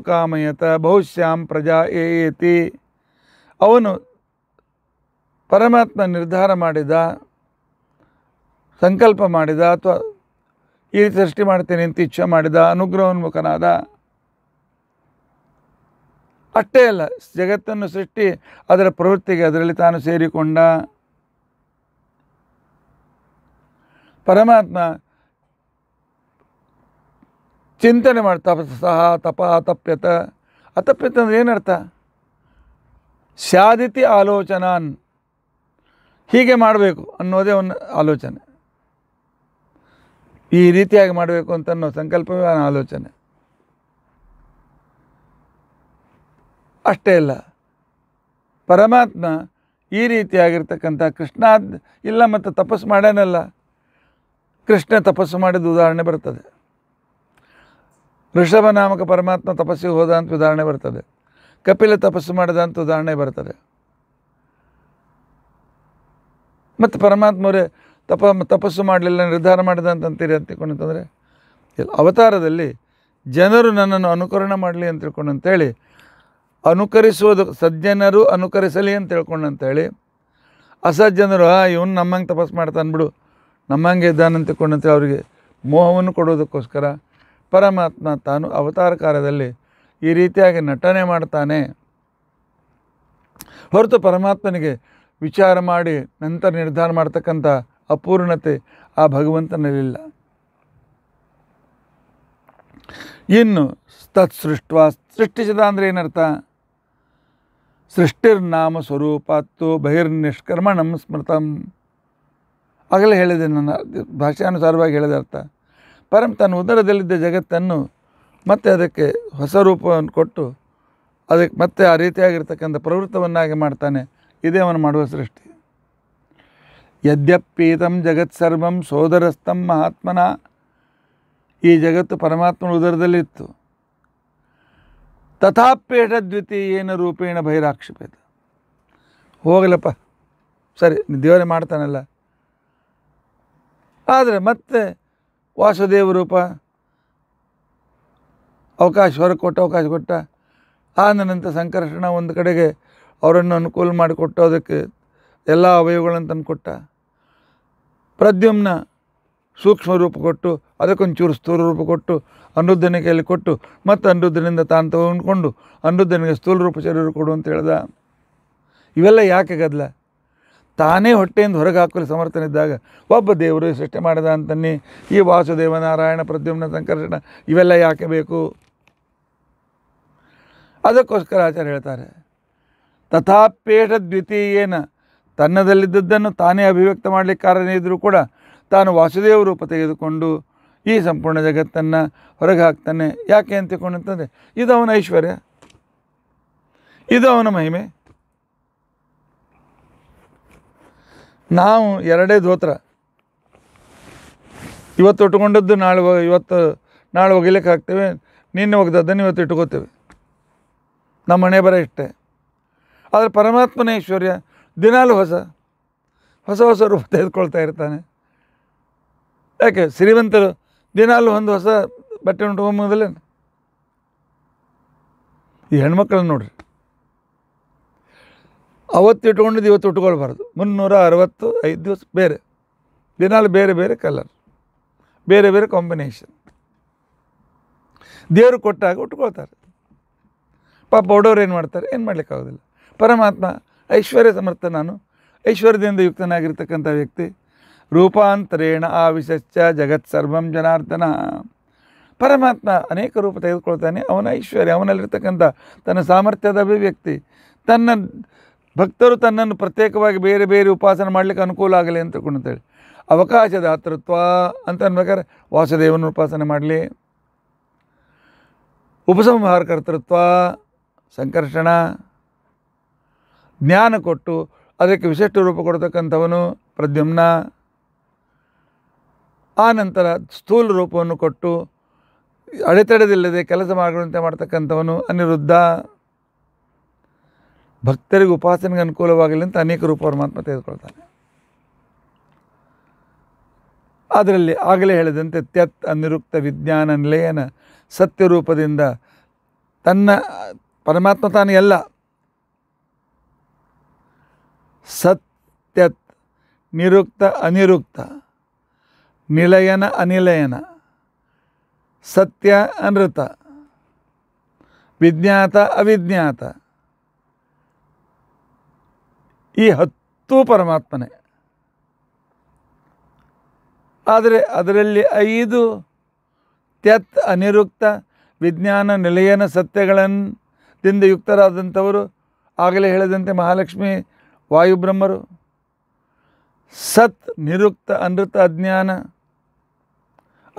ಕಾಮಯತ ಬಹುಶ್ಯಾಂ ಪ್ರಜಾ ಏತಿ ಅವನು ಪರಮಾತ್ಮ ನಿರ್ಧಾರ ಮಾಡಿದ ಸಂಕಲ್ಪ ಮಾಡಿದ ಅಥವಾ ಈ ರೀತಿ ಸೃಷ್ಟಿ ಮಾಡ್ತೇನೆ ಅಂತ ಇಚ್ಛೆ ಮಾಡಿದ ಅನುಗ್ರಹೋನ್ಮುಖನಾದ ಅಷ್ಟೇ ಅಲ್ಲ ಜಗತ್ತನ್ನು ಸೃಷ್ಟಿ ಅದರ ಪ್ರವೃತ್ತಿಗೆ ಅದರಲ್ಲಿ ತಾನು ಸೇರಿಕೊಂಡ ಪರಮಾತ್ಮ ಚಿಂತನೆ ಮಾಡಿ ಸಹ ತಪ ಅತಪ್ಯತ ಅತಪ್ಯತ ಅಂದರೆ ಏನರ್ಥ ಸ್ಯಾದಿತಿ ಆಲೋಚನಾನ್ ಹೀಗೆ ಮಾಡಬೇಕು ಅನ್ನೋದೇ ಒಂದು ಆಲೋಚನೆ ಈ ರೀತಿಯಾಗಿ ಮಾಡಬೇಕು ಅಂತ ಅನ್ನೋ ಸಂಕಲ್ಪವೇ ಆಲೋಚನೆ ಅಷ್ಟೇ ಇಲ್ಲ ಪರಮಾತ್ಮ ಈ ರೀತಿಯಾಗಿರ್ತಕ್ಕಂಥ ಕೃಷ್ಣ ಇಲ್ಲ ಮತ್ತು ತಪಸ್ಸು ಮಾಡೇನಲ್ಲ ಕೃಷ್ಣ ತಪಸ್ಸು ಮಾಡಿದ ಉದಾಹರಣೆ ಬರ್ತದೆ ಋಷಭ ನಾಮಕ ಪರಮಾತ್ಮ ತಪಸ್ಸಿಗೆ ಹೋದ ಅಂತ ಉದಾಹರಣೆ ಬರ್ತದೆ ಕಪಿಲ ತಪಸ್ಸು ಮಾಡಿದ ಅಂತ ಉದಾಹರಣೆ ಬರ್ತದೆ ಮತ್ತು ಪರಮಾತ್ಮವರೇ ತಪ ತಪಸ್ಸು ಮಾಡಲಿಲ್ಲ ನಿರ್ಧಾರ ಮಾಡಿದ ಅಂತೀರಿ ಅಂತ ತಿಳ್ಕೊಂಡಂತಂದರೆ ಅವತಾರದಲ್ಲಿ ಜನರು ನನ್ನನ್ನು ಅನುಕರಣೆ ಮಾಡಲಿ ಅಂತ ತಿಳ್ಕೊಂಡು ಅಂತೇಳಿ ಅನುಕರಿಸುವುದು ಸಜ್ಜನರು ಅನುಕರಿಸಲಿ ಅಂತ ತಿಳ್ಕೊಂಡು ಅಂತೇಳಿ ಅಸಜ್ಜನರು ಆ ಇವನು ನಮ್ಮಂಗೆ ತಪಸ್ಸು ಮಾಡ್ತಾನೆ ಬಿಡು ನಮ್ಮಂಗೆ ಇದ್ದಾನಂತ ತಿಳ್ಕೊಂಡು ಅಂತೇಳಿ ಅವರಿಗೆ ಮೋಹವನ್ನು ಕೊಡೋದಕ್ಕೋಸ್ಕರ ಪರಮಾತ್ಮ ತಾನು ಅವತಾರ ಕಾರ್ಯದಲ್ಲಿ ಈ ರೀತಿಯಾಗಿ ನಟನೆ ಮಾಡ್ತಾನೆ ಹೊರತು ಪರಮಾತ್ಮನಿಗೆ ವಿಚಾರ ಮಾಡಿ ನಂತರ ನಿರ್ಧಾರ ಮಾಡ್ತಕ್ಕಂಥ ಅಪೂರ್ಣತೆ ಆ ಭಗವಂತನಲ್ಲಿಲ್ಲ ಇನ್ನು ತತ್ ಸೃಷ್ಟ ಸೃಷ್ಟಿಸಿದ ಅಂದರೆ ಏನರ್ಥ ಸೃಷ್ಟಿರ್ನಾಮ ಬಹಿರ್ ಬಹಿರ್ನಿಷ್ಕರ್ಮ ನಮ್ಮ ಸ್ಮೃತಂ ಆಗಲೇ ಹೇಳಿದೆ ನನ್ನ ಭಾಷಾನುಸಾರವಾಗಿ ಹೇಳಿದ ಅರ್ಥ ಪರಂ ತನ್ನ ಉದರದಲ್ಲಿದ್ದ ಜಗತ್ತನ್ನು ಮತ್ತೆ ಅದಕ್ಕೆ ಹೊಸ ರೂಪವನ್ನು ಕೊಟ್ಟು ಅದಕ್ಕೆ ಮತ್ತೆ ಆ ರೀತಿಯಾಗಿರ್ತಕ್ಕಂಥ ಪ್ರವೃತ್ತವನ್ನಾಗಿ ಮಾಡ್ತಾನೆ ಇದೇ ಅವನು ಮಾಡುವ ಸೃಷ್ಟಿ ಯದ್ಯಪ್ಪೀತಂ ಜಗತ್ಸರ್ವಂ ಸೋದರಸ್ತಂ ಮಹಾತ್ಮನ ಈ ಜಗತ್ತು ಪರಮಾತ್ಮನ ಉದರದಲ್ಲಿತ್ತು ತಥಾಪೇಟ ದ್ವಿತೀಯೇನ ರೂಪೇಣ ಬಹಿರಾಕ್ಷಿಪೇತ ಹೋಗಲಪ್ಪ ಸರಿ ದೇವರೇ ಮಾಡ್ತಾನಲ್ಲ ಆದರೆ ಮತ್ತೆ ವಾಸುದೇವ ರೂಪ ಅವಕಾಶ ಹೊರಗೆ ಕೊಟ್ಟು ಅವಕಾಶ ಕೊಟ್ಟ ನಂತರ ಸಂಕರ್ಷಣ ಒಂದು ಕಡೆಗೆ ಅವರನ್ನು ಅನುಕೂಲ ಮಾಡಿಕೊಟ್ಟು ಅದಕ್ಕೆ ಎಲ್ಲ ಅವಯವಗಳನ್ನು ತಂದು ಕೊಟ್ಟ ಪ್ರದ್ಯುಮ್ನ ಸೂಕ್ಷ್ಮ ರೂಪ ಕೊಟ್ಟು ಅದಕ್ಕೊಂಚೂರು ಸ್ಥೂಲ ರೂಪ ಕೊಟ್ಟು ಅನುರುದ್ಧನ ಕೈಯಲ್ಲಿ ಕೊಟ್ಟು ಮತ್ತು ಅನಿರುದ್ಧನಿಂದ ತಾನು ತಗೊಂಡ್ಕೊಂಡು ಅನಿರುದ್ಧನಿಗೆ ಸ್ಥೂಲ ರೂಪ ಶರೀರ ಕೊಡು ಅಂತ ಹೇಳ್ದ ಇವೆಲ್ಲ ಯಾಕೆ ಗದ್ಲ ತಾನೇ ಹೊಟ್ಟೆಯಿಂದ ಹೊರಗೆ ಹಾಕಲು ಸಮರ್ಥನಿದ್ದಾಗ ಒಬ್ಬ ದೇವರು ಸೃಷ್ಟಿ ಮಾಡಿದ ಅಂತನ್ನಿ ಈ ವಾಸುದೇವ ನಾರಾಯಣ ಪ್ರದ್ಯುಮ್ನ ಸಂಕರ್ಷಣ ಇವೆಲ್ಲ ಯಾಕೆ ಬೇಕು ಅದಕ್ಕೋಸ್ಕರ ಆಚಾರ್ಯ ಹೇಳ್ತಾರೆ ತಥಾಪೇಷ ದ್ವಿತೀಯೇನ ತನ್ನದಲ್ಲಿದ್ದದ್ದನ್ನು ತಾನೇ ಅಭಿವ್ಯಕ್ತ ಮಾಡಲಿಕ್ಕೆ ಕಾರಣ ಇದ್ದರೂ ಕೂಡ ತಾನು ವಾಸುದೇವ ರೂಪ ತೆಗೆದುಕೊಂಡು ಈ ಸಂಪೂರ್ಣ ಜಗತ್ತನ್ನು ಹೊರಗೆ ಹಾಕ್ತಾನೆ ಯಾಕೆ ಅಂತ ಅಂತಂದರೆ ಇದು ಅವನ ಐಶ್ವರ್ಯ ಇದು ಅವನ ಮಹಿಮೆ ನಾವು ಎರಡೇ ಧೋತ್ರ ಇವತ್ತು ಉಟ್ಕೊಂಡದ್ದು ನಾಳೆ ಇವತ್ತು ನಾಳೆ ಒಗಿಲಿಕ್ಕೆ ಹಾಕ್ತೇವೆ ನಿನ್ನೆ ಒಗೆದದ್ದನ್ನು ಇವತ್ತು ಇಟ್ಕೋತೇವೆ ನಮ್ಮ ಮನೆ ಬರ ಇಷ್ಟೇ ಆದರೆ ಪರಮಾತ್ಮನ ಐಶ್ವರ್ಯ ದಿನಾಲು ಹೊಸ ಹೊಸ ಹೊಸ ರೂಪ ತೆಗೆದುಕೊಳ್ತಾ ಇರ್ತಾನೆ ಯಾಕೆ ಶ್ರೀಮಂತರು ದಿನಾಲು ಒಂದು ಹೊಸ ಬಟ್ಟೆ ಉಂಟು ಈ ಹೆಣ್ಮಕ್ಳನ್ನ ನೋಡ್ರಿ ಅವತ್ತು ಇಟ್ಕೊಂಡಿದ್ದು ಇವತ್ತು ಉಟ್ಕೊಳ್ಬಾರ್ದು ಮುನ್ನೂರ ಅರವತ್ತು ಐದು ದಿವಸ ಬೇರೆ ದಿನಾಲು ಬೇರೆ ಬೇರೆ ಕಲರ್ ಬೇರೆ ಬೇರೆ ಕಾಂಬಿನೇಷನ್ ದೇವರು ಕೊಟ್ಟಾಗ ಉಟ್ಕೊಳ್ತಾರೆ ಪಾಪ ಒಡೋರು ಏನು ಮಾಡ್ತಾರೆ ಏನು ಮಾಡಲಿಕ್ಕಾಗೋದಿಲ್ಲ ಪರಮಾತ್ಮ ಐಶ್ವರ್ಯ ಸಮರ್ಥ ನಾನು ಐಶ್ವರ್ಯದಿಂದ ಯುಕ್ತನಾಗಿರ್ತಕ್ಕಂಥ ವ್ಯಕ್ತಿ ರೂಪಾಂತರೇಣ ಆವಿಶಶ್ಚ ಜಗತ್ ಸರ್ವಂ ಜನಾರ್ದನ ಪರಮಾತ್ಮ ಅನೇಕ ರೂಪ ತೆಗೆದುಕೊಳ್ತಾನೆ ಅವನ ಐಶ್ವರ್ಯ ಅವನಲ್ಲಿರ್ತಕ್ಕಂಥ ತನ್ನ ಸಾಮರ್ಥ್ಯದ ಅಭಿವ್ಯಕ್ತಿ ತನ್ನ ಭಕ್ತರು ತನ್ನನ್ನು ಪ್ರತ್ಯೇಕವಾಗಿ ಬೇರೆ ಬೇರೆ ಉಪಾಸನೆ ಮಾಡಲಿಕ್ಕೆ ಅನುಕೂಲ ಆಗಲಿ ಅಂತ ಅಂತೇಳಿ ಅವಕಾಶದ ಅಂತ ಅನ್ಬೇಕಾದ್ರೆ ವಾಸುದೇವನ ಉಪಾಸನೆ ಮಾಡಲಿ ಉಪಸಂಹಾರ ಕರ್ತೃತ್ವ ಸಂಕರ್ಷಣ ಜ್ಞಾನ ಕೊಟ್ಟು ಅದಕ್ಕೆ ವಿಶಿಷ್ಟ ರೂಪ ಕೊಡ್ತಕ್ಕಂಥವನು ಪ್ರದ್ಯುಮ್ನ ಆ ನಂತರ ಸ್ಥೂಲ ರೂಪವನ್ನು ಕೊಟ್ಟು ಅಡೆತಡೆದಿಲ್ಲದೆ ಕೆಲಸ ಮಾಡುವಂತೆ ಮಾಡ್ತಕ್ಕಂಥವನು ಅನಿರುದ್ಧ ಭಕ್ತರಿಗೆ ಉಪಾಸನೆಗೆ ಅನುಕೂಲವಾಗಲಿ ಅಂತ ಅನೇಕ ರೂಪ ಪರಮಾತ್ಮ ತೆಗೆದುಕೊಳ್ತಾನೆ ಅದರಲ್ಲಿ ಆಗಲೇ ಹೇಳಿದಂತೆ ತ್ಯತ್ ಅನಿರುಕ್ತ ವಿಜ್ಞಾನ ನಿಲಯನ ರೂಪದಿಂದ ತನ್ನ ಪರಮಾತ್ಮ ತಾನೇ ಎಲ್ಲ ಸತ್ಯತ್ ನಿರುಕ್ತ ಅನಿರುಕ್ತ ನಿಲಯನ ಅನಿಲಯನ ಸತ್ಯ ಅನೃತ ವಿಜ್ಞಾತ ಅವಿಜ್ಞಾತ ಈ ಹತ್ತು ಪರಮಾತ್ಮನೇ ಆದರೆ ಅದರಲ್ಲಿ ಐದು ತ್ಯತ್ ಅನಿರುಕ್ತ ವಿಜ್ಞಾನ ನಿಲಯನ ಸತ್ಯಗಳಿಂದ ಯುಕ್ತರಾದಂಥವರು ಆಗಲೇ ಹೇಳಿದಂತೆ ಮಹಾಲಕ್ಷ್ಮಿ ವಾಯುಬ್ರಹ್ಮರು ಸತ್ ನಿರುಕ್ತ ಅನೃತ ಅಜ್ಞಾನ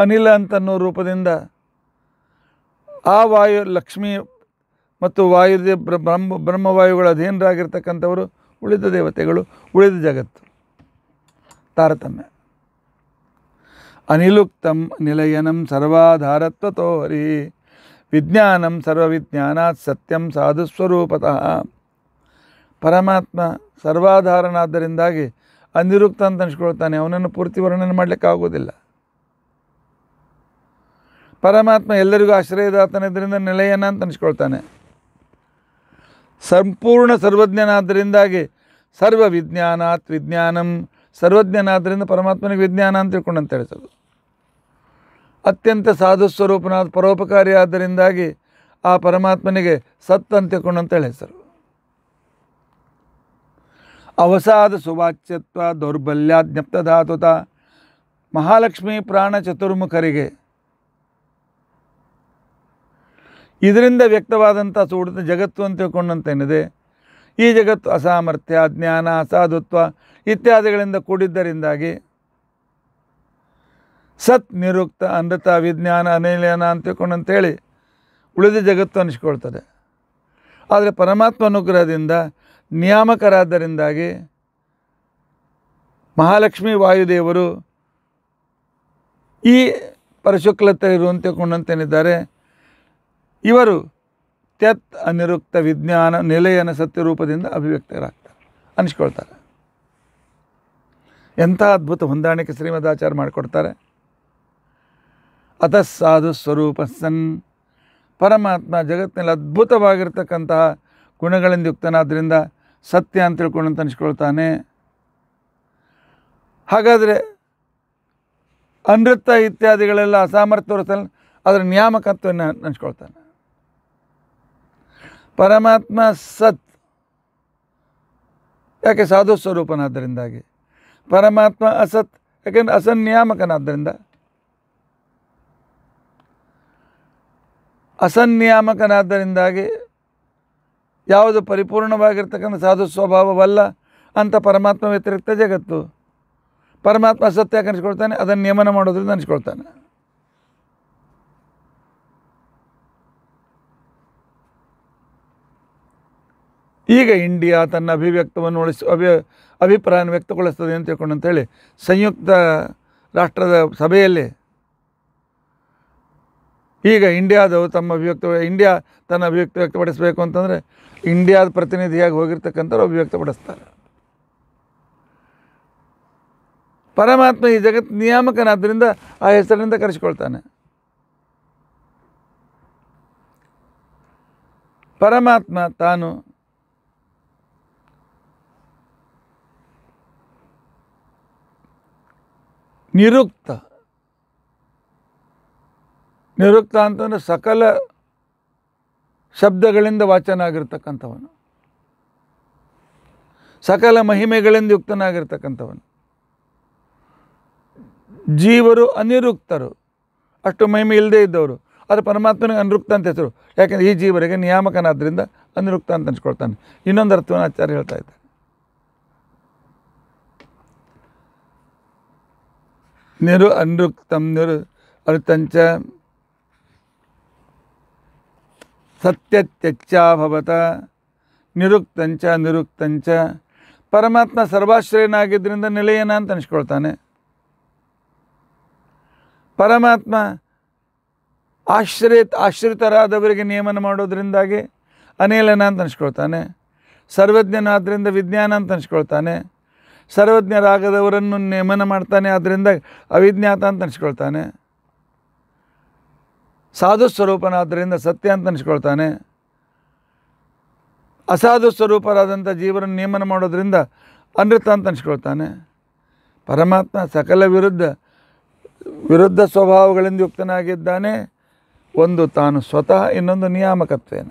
ಅನಿಲ ಅಂತನ್ನೋ ರೂಪದಿಂದ ಆ ವಾಯು ಲಕ್ಷ್ಮಿ ಮತ್ತು ವಾಯುದೇ ಬ್ರಹ್ಮ ಬ್ರಹ್ಮವಾಯುಗಳ ಅಧೀನರಾಗಿರ್ತಕ್ಕಂಥವರು ಉಳಿದ ದೇವತೆಗಳು ಉಳಿದ ಜಗತ್ತು ತಾರತಮ್ಯ ಅನಿಲುಕ್ತಂ ನಿಲಯನಂ ಸರ್ವಾಧಾರತ್ವ ತೋರಿ ವಿಜ್ಞಾನಂ ಸರ್ವವಿಜ್ಞಾನಾತ್ ಸತ್ಯಂ ಸಾಧುಸ್ವರೂಪತಃ ಪರಮಾತ್ಮ ಸರ್ವಾಧಾರನಾದ್ದರಿಂದಾಗಿ ಅನಿರುಕ್ತ ಅಂತ ಅನಿಸ್ಕೊಳ್ತಾನೆ ಅವನನ್ನು ಪೂರ್ತಿ ವರ್ಣನೆ ಮಾಡಲಿಕ್ಕಾಗೋದಿಲ್ಲ ಪರಮಾತ್ಮ ಎಲ್ಲರಿಗೂ ಆಶ್ರಯದಾತನಿದ್ದರಿಂದ ನಿಲಯನ ಅಂತ ಅನಿಸ್ಕೊಳ್ತಾನೆ ಸಂಪೂರ್ಣ ಸರ್ವಜ್ಞನಾದ್ದರಿಂದಾಗಿ ಸರ್ವ ವಿಜ್ಞಾನಾತ್ ವಿಜ್ಞಾನಂ ಸರ್ವಜ್ಞನಾದ್ದರಿಂದ ಪರಮಾತ್ಮನಿಗೆ ವಿಜ್ಞಾನ ಅಂತ ತಿಳ್ಕೊಂಡಂತ ಹೇಳ್ತದೆ ಅತ್ಯಂತ ಸಾಧು ಸ್ವರೂಪನಾದ ಪರೋಪಕಾರಿ ಆದ್ದರಿಂದಾಗಿ ಆ ಪರಮಾತ್ಮನಿಗೆ ಸತ್ ಅಂತ ತಿಳ್ಕೊಂಡಂತೇಳಿ ಹೆಸರು ಅವಸಾದ ಸುವಾಚ್ಯತ್ವ ದೌರ್ಬಲ್ಯ ಜ್ಞಪ್ತಧಾತುತ ಮಹಾಲಕ್ಷ್ಮಿ ಪ್ರಾಣ ಚತುರ್ಮುಖರಿಗೆ ಇದರಿಂದ ವ್ಯಕ್ತವಾದಂಥ ಸುಡಿದ ಜಗತ್ತು ಅಂತ ತಿಳ್ಕೊಂಡಂತ ಏನಿದೆ ಈ ಜಗತ್ತು ಅಸಾಮರ್ಥ್ಯ ಜ್ಞಾನ ಅಸಾಧುತ್ವ ಇತ್ಯಾದಿಗಳಿಂದ ಕೂಡಿದ್ದರಿಂದಾಗಿ ಸತ್ ನಿರುಕ್ತ ಅಂಧತ ವಿಜ್ಞಾನ ಅನಿಲಯನ ಅಂತ ತಿಳ್ಕೊಂಡಂತೇಳಿ ಉಳಿದ ಜಗತ್ತು ಅನಿಸ್ಕೊಳ್ತದೆ ಆದರೆ ಪರಮಾತ್ಮ ಅನುಗ್ರಹದಿಂದ ನಿಯಾಮಕರಾದ್ದರಿಂದಾಗಿ ಮಹಾಲಕ್ಷ್ಮಿ ವಾಯುದೇವರು ಈ ಪರಶುಕ್ಲತೆ ಇರುವಂತೆ ಕೊಂಡಂತೇನಿದ್ದಾರೆ ಇವರು ತ್ಯತ್ ಅನಿರುಕ್ತ ವಿಜ್ಞಾನ ನಿಲಯನ ಸತ್ಯರೂಪದಿಂದ ಅಭಿವ್ಯಕ್ತರಾಗ್ತಾರೆ ಅನಿಸ್ಕೊಳ್ತಾರೆ ಎಂಥ ಅದ್ಭುತ ಹೊಂದಾಣಿಕೆ ಶ್ರೀಮದಾಚಾರ ಮಾಡಿಕೊಡ್ತಾರೆ ಅತಃ ಸಾಧು ಸ್ವರೂಪ ಸನ್ ಪರಮಾತ್ಮ ಜಗತ್ತಿನಲ್ಲಿ ಅದ್ಭುತವಾಗಿರ್ತಕ್ಕಂತಹ ಗುಣಗಳಿಂದ ಯುಕ್ತನಾದ್ದರಿಂದ ಸತ್ಯ ಅಂತ ಅಂತ ಅನಿಸ್ಕೊಳ್ತಾನೆ ಹಾಗಾದರೆ ಅನೃತ್ತ ಇತ್ಯಾದಿಗಳೆಲ್ಲ ಅಸಾಮರ್ಥ್ಯ ಅದರ ನ್ಯಾಮಕತ್ವವನ್ನು ಅನಿಸ್ಕೊಳ್ತಾನೆ ಪರಮಾತ್ಮ ಸತ್ ಯಾಕೆ ಸಾಧು ಸ್ವರೂಪನಾದ್ದರಿಂದಾಗಿ ಪರಮಾತ್ಮ ಅಸತ್ ಯಾಕೆಂದರೆ ಅಸನ್ಯಾಮಕನಾದ್ದರಿಂದ ಅಸನ್ಯಾಮಕನಾದ್ದರಿಂದಾಗಿ ಯಾವುದು ಪರಿಪೂರ್ಣವಾಗಿರ್ತಕ್ಕಂಥ ಸಾಧು ಸ್ವಭಾವವಲ್ಲ ಅಂತ ಪರಮಾತ್ಮ ವ್ಯತಿರಿಕ್ತ ಜಗತ್ತು ಪರಮಾತ್ಮ ಸತ್ಯ ಯಾಕೆ ಅನಿಸ್ಕೊಳ್ತಾನೆ ಅದನ್ನು ನಿಯಮನ ಮಾಡೋದ್ರಿಂದ ಅನಿಸ್ಕೊಳ್ತಾನೆ ಈಗ ಇಂಡಿಯಾ ತನ್ನ ಅಭಿವ್ಯಕ್ತವನ್ನು ಉಳಿಸಿ ಅಭಿ ಅಭಿಪ್ರಾಯವನ್ನು ವ್ಯಕ್ತಗೊಳಿಸ್ತದೆ ಅಂತ ತಿಳ್ಕೊಂಡು ಅಂತೇಳಿ ಸಂಯುಕ್ತ ರಾಷ್ಟ್ರದ ಸಭೆಯಲ್ಲಿ ಈಗ ಇಂಡಿಯಾದವು ತಮ್ಮ ಅಭಿವ್ಯಕ್ತ ಇಂಡಿಯಾ ತನ್ನ ಅಭಿವ್ಯಕ್ತಿ ವ್ಯಕ್ತಪಡಿಸಬೇಕು ಅಂತಂದರೆ ಇಂಡಿಯಾದ ಪ್ರತಿನಿಧಿಯಾಗಿ ಹೋಗಿರ್ತಕ್ಕಂಥವ್ರು ಅಭಿವ್ಯಕ್ತಪಡಿಸ್ತಾರೆ ಪರಮಾತ್ಮ ಈ ಜಗತ್ತು ನಿಯಾಮಕನಾದ್ದರಿಂದ ಆ ಹೆಸರಿನಿಂದ ಕರೆಸಿಕೊಳ್ತಾನೆ ಪರಮಾತ್ಮ ತಾನು ನಿರುಕ್ತ ನಿರುಕ್ತ ಅಂತಂದರೆ ಸಕಲ ಶಬ್ದಗಳಿಂದ ವಾಚನ ಆಗಿರ್ತಕ್ಕಂಥವನು ಸಕಲ ಮಹಿಮೆಗಳಿಂದ ಯುಕ್ತನಾಗಿರ್ತಕ್ಕಂಥವನು ಜೀವರು ಅನಿರುಕ್ತರು ಅಷ್ಟು ಮಹಿಮೆ ಇಲ್ಲದೇ ಇದ್ದವರು ಆದರೆ ಪರಮಾತ್ಮನಿಗೆ ಅನಿರುಕ್ತ ಅಂತ ಹೆಸರು ಯಾಕೆಂದರೆ ಈ ಜೀವರಿಗೆ ನಿಯಾಮಕನಾದ್ದರಿಂದ ಅನಿರುಕ್ತ ಅಂತ ಅನ್ಸ್ಕೊಳ್ತಾನೆ ಇನ್ನೊಂದು ಅರ್ಥವನ್ನು ಆಚಾರ್ಯ ಹೇಳ್ತಾ ಇದ್ದಾರೆ ನಿರು ಅನೃಕ್ತಂ ನಿರು ಅರುತಂಚ ಭವತ ನಿರುಕ್ತಂಚ ನಿರುಕ್ತಂಚ ಪರಮಾತ್ಮ ಸರ್ವಾಶ್ರಯನಾಗಿದ್ದರಿಂದ ನಿಲಯನ ಅಂತ ಅನಿಸ್ಕೊಳ್ತಾನೆ ಪರಮಾತ್ಮ ಆಶ್ರಯ ಆಶ್ರಿತರಾದವರಿಗೆ ನಿಯಮನ ಮಾಡೋದ್ರಿಂದಾಗಿ ಅನಿಲನ ಅಂತ ಅನಿಸ್ಕೊಳ್ತಾನೆ ಸರ್ವಜ್ಞನಾದ್ದರಿಂದ ವಿಜ್ಞಾನ ಅಂತ ಅನಿಸ್ಕೊಳ್ತಾನೆ ಸರ್ವಜ್ಞರಾಗದವರನ್ನು ನೇಮನ ಮಾಡ್ತಾನೆ ಆದ್ದರಿಂದ ಅವಿಜ್ಞಾತ ಅಂತ ಅನಿಸ್ಕೊಳ್ತಾನೆ ಸಾಧು ಸ್ವರೂಪನಾದ್ದರಿಂದ ಸತ್ಯ ಅಂತ ಅನಿಸ್ಕೊಳ್ತಾನೆ ಅಸಾಧು ಸ್ವರೂಪರಾದಂಥ ಜೀವರನ್ನು ನೇಮನ ಮಾಡೋದರಿಂದ ಅನೃತ ಅಂತ ಅನಿಸ್ಕೊಳ್ತಾನೆ ಪರಮಾತ್ಮ ಸಕಲ ವಿರುದ್ಧ ವಿರುದ್ಧ ಸ್ವಭಾವಗಳಿಂದ ಯುಕ್ತನಾಗಿದ್ದಾನೆ ಒಂದು ತಾನು ಸ್ವತಃ ಇನ್ನೊಂದು ನಿಯಾಮಕತ್ವೇನ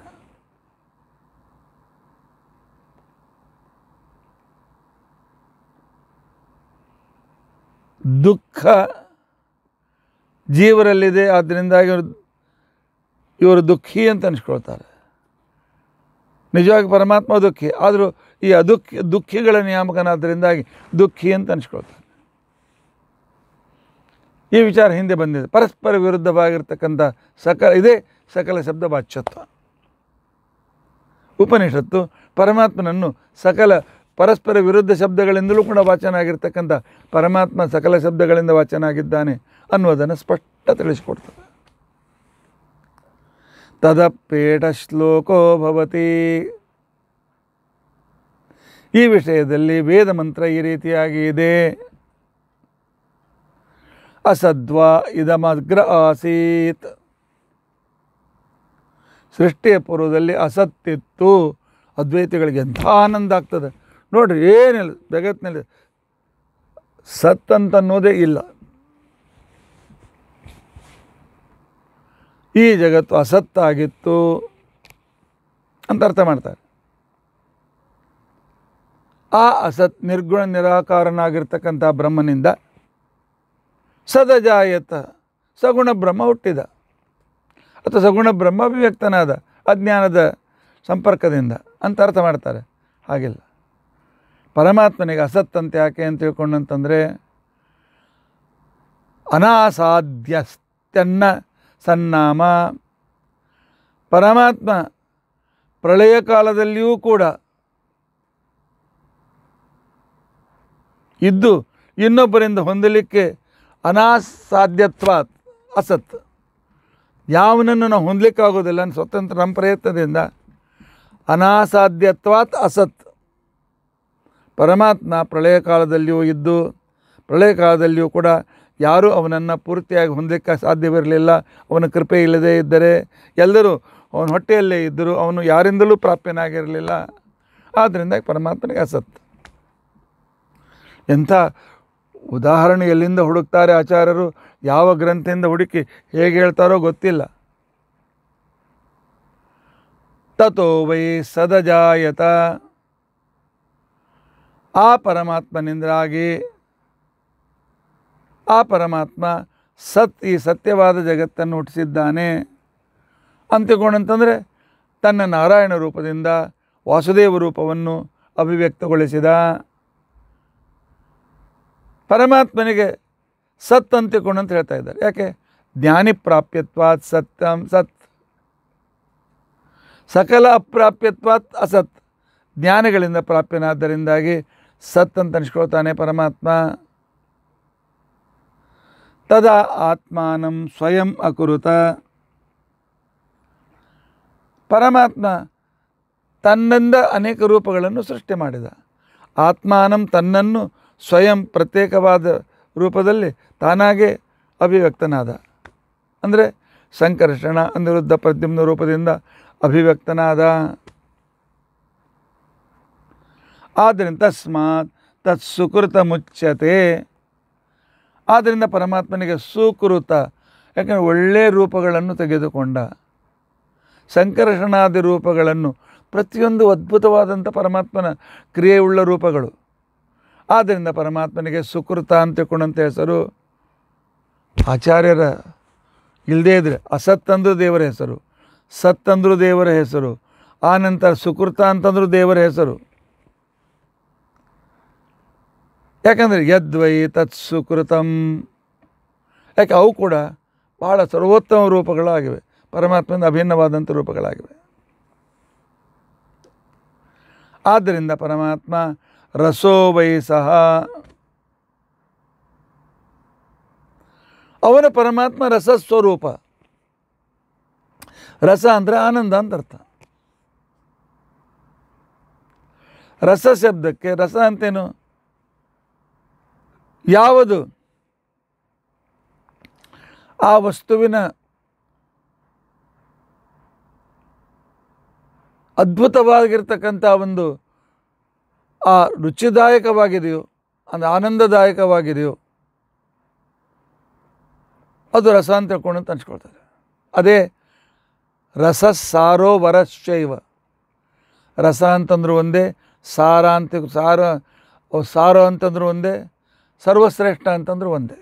ದುಃಖ ಜೀವರಲ್ಲಿದೆ ಆದ್ದರಿಂದಾಗಿ ಇವರು ಇವರು ದುಃಖಿ ಅಂತ ಅನಿಸ್ಕೊಳ್ತಾರೆ ನಿಜವಾಗಿ ಪರಮಾತ್ಮ ದುಃಖಿ ಆದರೂ ಈ ಅದುಃಖ ದುಃಖಿಗಳ ನಿಯಾಮಕನಾದ್ದರಿಂದಾಗಿ ದುಃಖಿ ಅಂತ ಅನಿಸ್ಕೊಳ್ತಾರೆ ಈ ವಿಚಾರ ಹಿಂದೆ ಬಂದಿದೆ ಪರಸ್ಪರ ವಿರುದ್ಧವಾಗಿರ್ತಕ್ಕಂಥ ಸಕಲ ಇದೇ ಸಕಲ ಶಬ್ದ ಬಾಚ್ಯತ್ವ ಉಪನಿಷತ್ತು ಪರಮಾತ್ಮನನ್ನು ಸಕಲ ಪರಸ್ಪರ ವಿರುದ್ಧ ಶಬ್ದಗಳಿಂದಲೂ ಕೂಡ ವಾಚನ ಆಗಿರ್ತಕ್ಕಂಥ ಪರಮಾತ್ಮ ಸಕಲ ಶಬ್ದಗಳಿಂದ ವಾಚನ ಆಗಿದ್ದಾನೆ ಅನ್ನೋದನ್ನು ಸ್ಪಷ್ಟ ತಿಳಿಸಿಕೊಡ್ತದೆ ತದಪೇಟ ಶ್ಲೋಕೋ ಭವತಿ ಈ ವಿಷಯದಲ್ಲಿ ವೇದ ಮಂತ್ರ ಈ ರೀತಿಯಾಗಿ ಇದೆ ಅಸದ್ವಾ ಇದಮಗ್ರ ಆಸೀತ್ ಸೃಷ್ಟಿಯ ಪೂರ್ವದಲ್ಲಿ ಅಸತ್ತಿತ್ತು ಅದ್ವೈತಗಳಿಗೆ ಎಂಥ ಆನಂದ ಆಗ್ತದೆ ನೋಡಿರಿ ಏನಿಲ್ಲ ಜಗತ್ತಿನಲ್ಲಿ ಅನ್ನೋದೇ ಇಲ್ಲ ಈ ಜಗತ್ತು ಅಸತ್ತಾಗಿತ್ತು ಅಂತ ಅರ್ಥ ಮಾಡ್ತಾರೆ ಆ ಅಸತ್ ನಿರ್ಗುಣ ನಿರಾಕಾರನಾಗಿರ್ತಕ್ಕಂಥ ಬ್ರಹ್ಮನಿಂದ ಸದಜಾಯತ ಸಗುಣ ಬ್ರಹ್ಮ ಹುಟ್ಟಿದ ಅಥವಾ ಸಗುಣ ಬ್ರಹ್ಮ ಅಭಿವ್ಯಕ್ತನಾದ ಅಜ್ಞಾನದ ಸಂಪರ್ಕದಿಂದ ಅಂತ ಅರ್ಥ ಮಾಡ್ತಾರೆ ಹಾಗಿಲ್ಲ ಪರಮಾತ್ಮನಿಗೆ ಅಸತ್ತಂತೆ ಯಾಕೆ ಅಂತ ತಿಳ್ಕೊಂಡಂತಂದರೆ ಅನಾಸಾಧ್ಯಸ್ತನ್ನ ಸನ್ನಾಮ ಪರಮಾತ್ಮ ಪ್ರಳಯ ಕಾಲದಲ್ಲಿಯೂ ಕೂಡ ಇದ್ದು ಇನ್ನೊಬ್ಬರಿಂದ ಹೊಂದಲಿಕ್ಕೆ ಅನಾಸಾಧ್ಯತ್ವ ಅಸತ್ ಯಾವನನ್ನು ನಾವು ಹೊಂದಲಿಕ್ಕಾಗೋದಿಲ್ಲ ಸ್ವತಂತ್ರ ನಮ್ಮ ಪ್ರಯತ್ನದಿಂದ ಅನಾಸಾಧ್ಯತ್ವಾತ್ ಅಸತ್ ಪರಮಾತ್ಮ ಪ್ರಳಯ ಕಾಲದಲ್ಲಿಯೂ ಇದ್ದು ಪ್ರಳಯ ಕಾಲದಲ್ಲಿಯೂ ಕೂಡ ಯಾರೂ ಅವನನ್ನು ಪೂರ್ತಿಯಾಗಿ ಹೊಂದಲಿಕ್ಕೆ ಸಾಧ್ಯವಿರಲಿಲ್ಲ ಅವನ ಕೃಪೆ ಇಲ್ಲದೇ ಇದ್ದರೆ ಎಲ್ಲರೂ ಅವನ ಹೊಟ್ಟೆಯಲ್ಲೇ ಇದ್ದರೂ ಅವನು ಯಾರಿಂದಲೂ ಪ್ರಾಪ್ಯನಾಗಿರಲಿಲ್ಲ ಆದ್ದರಿಂದ ಪರಮಾತ್ಮನಿಗೆ ಅಸತ್ ಎಂಥ ಉದಾಹರಣೆ ಎಲ್ಲಿಂದ ಹುಡುಕ್ತಾರೆ ಆಚಾರ್ಯರು ಯಾವ ಗ್ರಂಥದಿಂದ ಹುಡುಕಿ ಹೇಗೆ ಹೇಳ್ತಾರೋ ಗೊತ್ತಿಲ್ಲ ತಥೋ ವೈ ಸದಜಾಯತ ಆ ಪರಮಾತ್ಮನಿಂದಾಗಿ ಆ ಪರಮಾತ್ಮ ಸತ್ ಈ ಸತ್ಯವಾದ ಜಗತ್ತನ್ನು ಹುಟ್ಟಿಸಿದ್ದಾನೆ ಅಂತಂದರೆ ತನ್ನ ನಾರಾಯಣ ರೂಪದಿಂದ ವಾಸುದೇವ ರೂಪವನ್ನು ಅಭಿವ್ಯಕ್ತಗೊಳಿಸಿದ ಪರಮಾತ್ಮನಿಗೆ ಸತ್ ಅಂತ್ಯಕೊಂಡ ಅಂತ ಹೇಳ್ತಾ ಇದ್ದಾರೆ ಯಾಕೆ ಜ್ಞಾನಿ ಪ್ರಾಪ್ಯತ್ವಾತ್ ಸತ್ಯಂ ಸತ್ ಸಕಲ ಅಪ್ರಾಪ್ಯತ್ವಾತ್ ಅಸತ್ ಜ್ಞಾನಗಳಿಂದ ಪ್ರಾಪ್ಯನಾದ್ದರಿಂದಾಗಿ ಸತ್ ಅಂತ ಅನಿಸ್ಕೊಳ್ತಾನೆ ಪರಮಾತ್ಮ ತದಾ ಆತ್ಮಾನಂ ಸ್ವಯಂ ಅಕುರುತ ಪರಮಾತ್ಮ ತನ್ನಿಂದ ಅನೇಕ ರೂಪಗಳನ್ನು ಸೃಷ್ಟಿ ಮಾಡಿದ ಆತ್ಮಾನಂ ತನ್ನನ್ನು ಸ್ವಯಂ ಪ್ರತ್ಯೇಕವಾದ ರೂಪದಲ್ಲಿ ತಾನಾಗೇ ಅಭಿವ್ಯಕ್ತನಾದ ಅಂದರೆ ಸಂಕರ್ಷಣ ಅನಿರುದ್ಧ ಪ್ರದ್ಯುಮ್ನ ರೂಪದಿಂದ ಅಭಿವ್ಯಕ್ತನಾದ ಆದ್ದರಿಂದ ತಸ್ಮಾತ್ ತತ್ ಸುಕೃತ ಮುಚ್ಚತೆ ಆದ್ದರಿಂದ ಪರಮಾತ್ಮನಿಗೆ ಸುಕೃತ ಯಾಕಂದರೆ ಒಳ್ಳೆಯ ರೂಪಗಳನ್ನು ತೆಗೆದುಕೊಂಡ ಸಂಕರ್ಷಣಾದಿ ರೂಪಗಳನ್ನು ಪ್ರತಿಯೊಂದು ಅದ್ಭುತವಾದಂಥ ಪರಮಾತ್ಮನ ಕ್ರಿಯೆಯುಳ್ಳ ರೂಪಗಳು ಆದ್ದರಿಂದ ಪರಮಾತ್ಮನಿಗೆ ಸುಕೃತ ಅಂತ ಹೆಸರು ಆಚಾರ್ಯರ ಇಲ್ಲದೇ ಇದ್ದರೆ ಅಸತ್ತಂದ್ರ ದೇವರ ಹೆಸರು ಸತ್ತಂದ್ರ ದೇವರ ಹೆಸರು ಆನಂತರ ಸುಕೃತ ಅಂತಂದ್ರೂ ದೇವರ ಹೆಸರು ಯಾಕಂದರೆ ಯದ್ವೈ ತತ್ಸುಕೃತಂ ಯಾಕೆ ಅವು ಕೂಡ ಭಾಳ ಸರ್ವೋತ್ತಮ ರೂಪಗಳಾಗಿವೆ ಪರಮಾತ್ಮನ ಅಭಿನ್ನವಾದಂಥ ರೂಪಗಳಾಗಿವೆ ಆದ್ದರಿಂದ ಪರಮಾತ್ಮ ರಸೋ ವೈ ಸಹ ಅವನ ಪರಮಾತ್ಮ ಸ್ವರೂಪ ರಸ ಅಂದರೆ ಆನಂದ ಅಂತ ಅರ್ಥ ರಸ ಶಬ್ದಕ್ಕೆ ರಸ ಅಂತೇನು ಯಾವುದು ಆ ವಸ್ತುವಿನ ಅದ್ಭುತವಾಗಿರ್ತಕ್ಕಂಥ ಒಂದು ಆ ರುಚಿದಾಯಕವಾಗಿದೆಯೋ ಅಂದರೆ ಆನಂದದಾಯಕವಾಗಿದೆಯೋ ಅದು ರಸ ಅಂತ ತಿಳ್ಕೊಂಡು ಅದೇ ರಸ ಸಾರೋ ವರಶ್ಚೈವ ರಸ ಅಂತಂದ್ರೆ ಒಂದೇ ಸಾರ ಅಂತ ಸಾರ ಸಾರ ಅಂತಂದ್ರೆ ಒಂದೇ ಸರ್ವಶ್ರೇಷ್ಠ ಅಂತಂದ್ರೆ ಒಂದೇ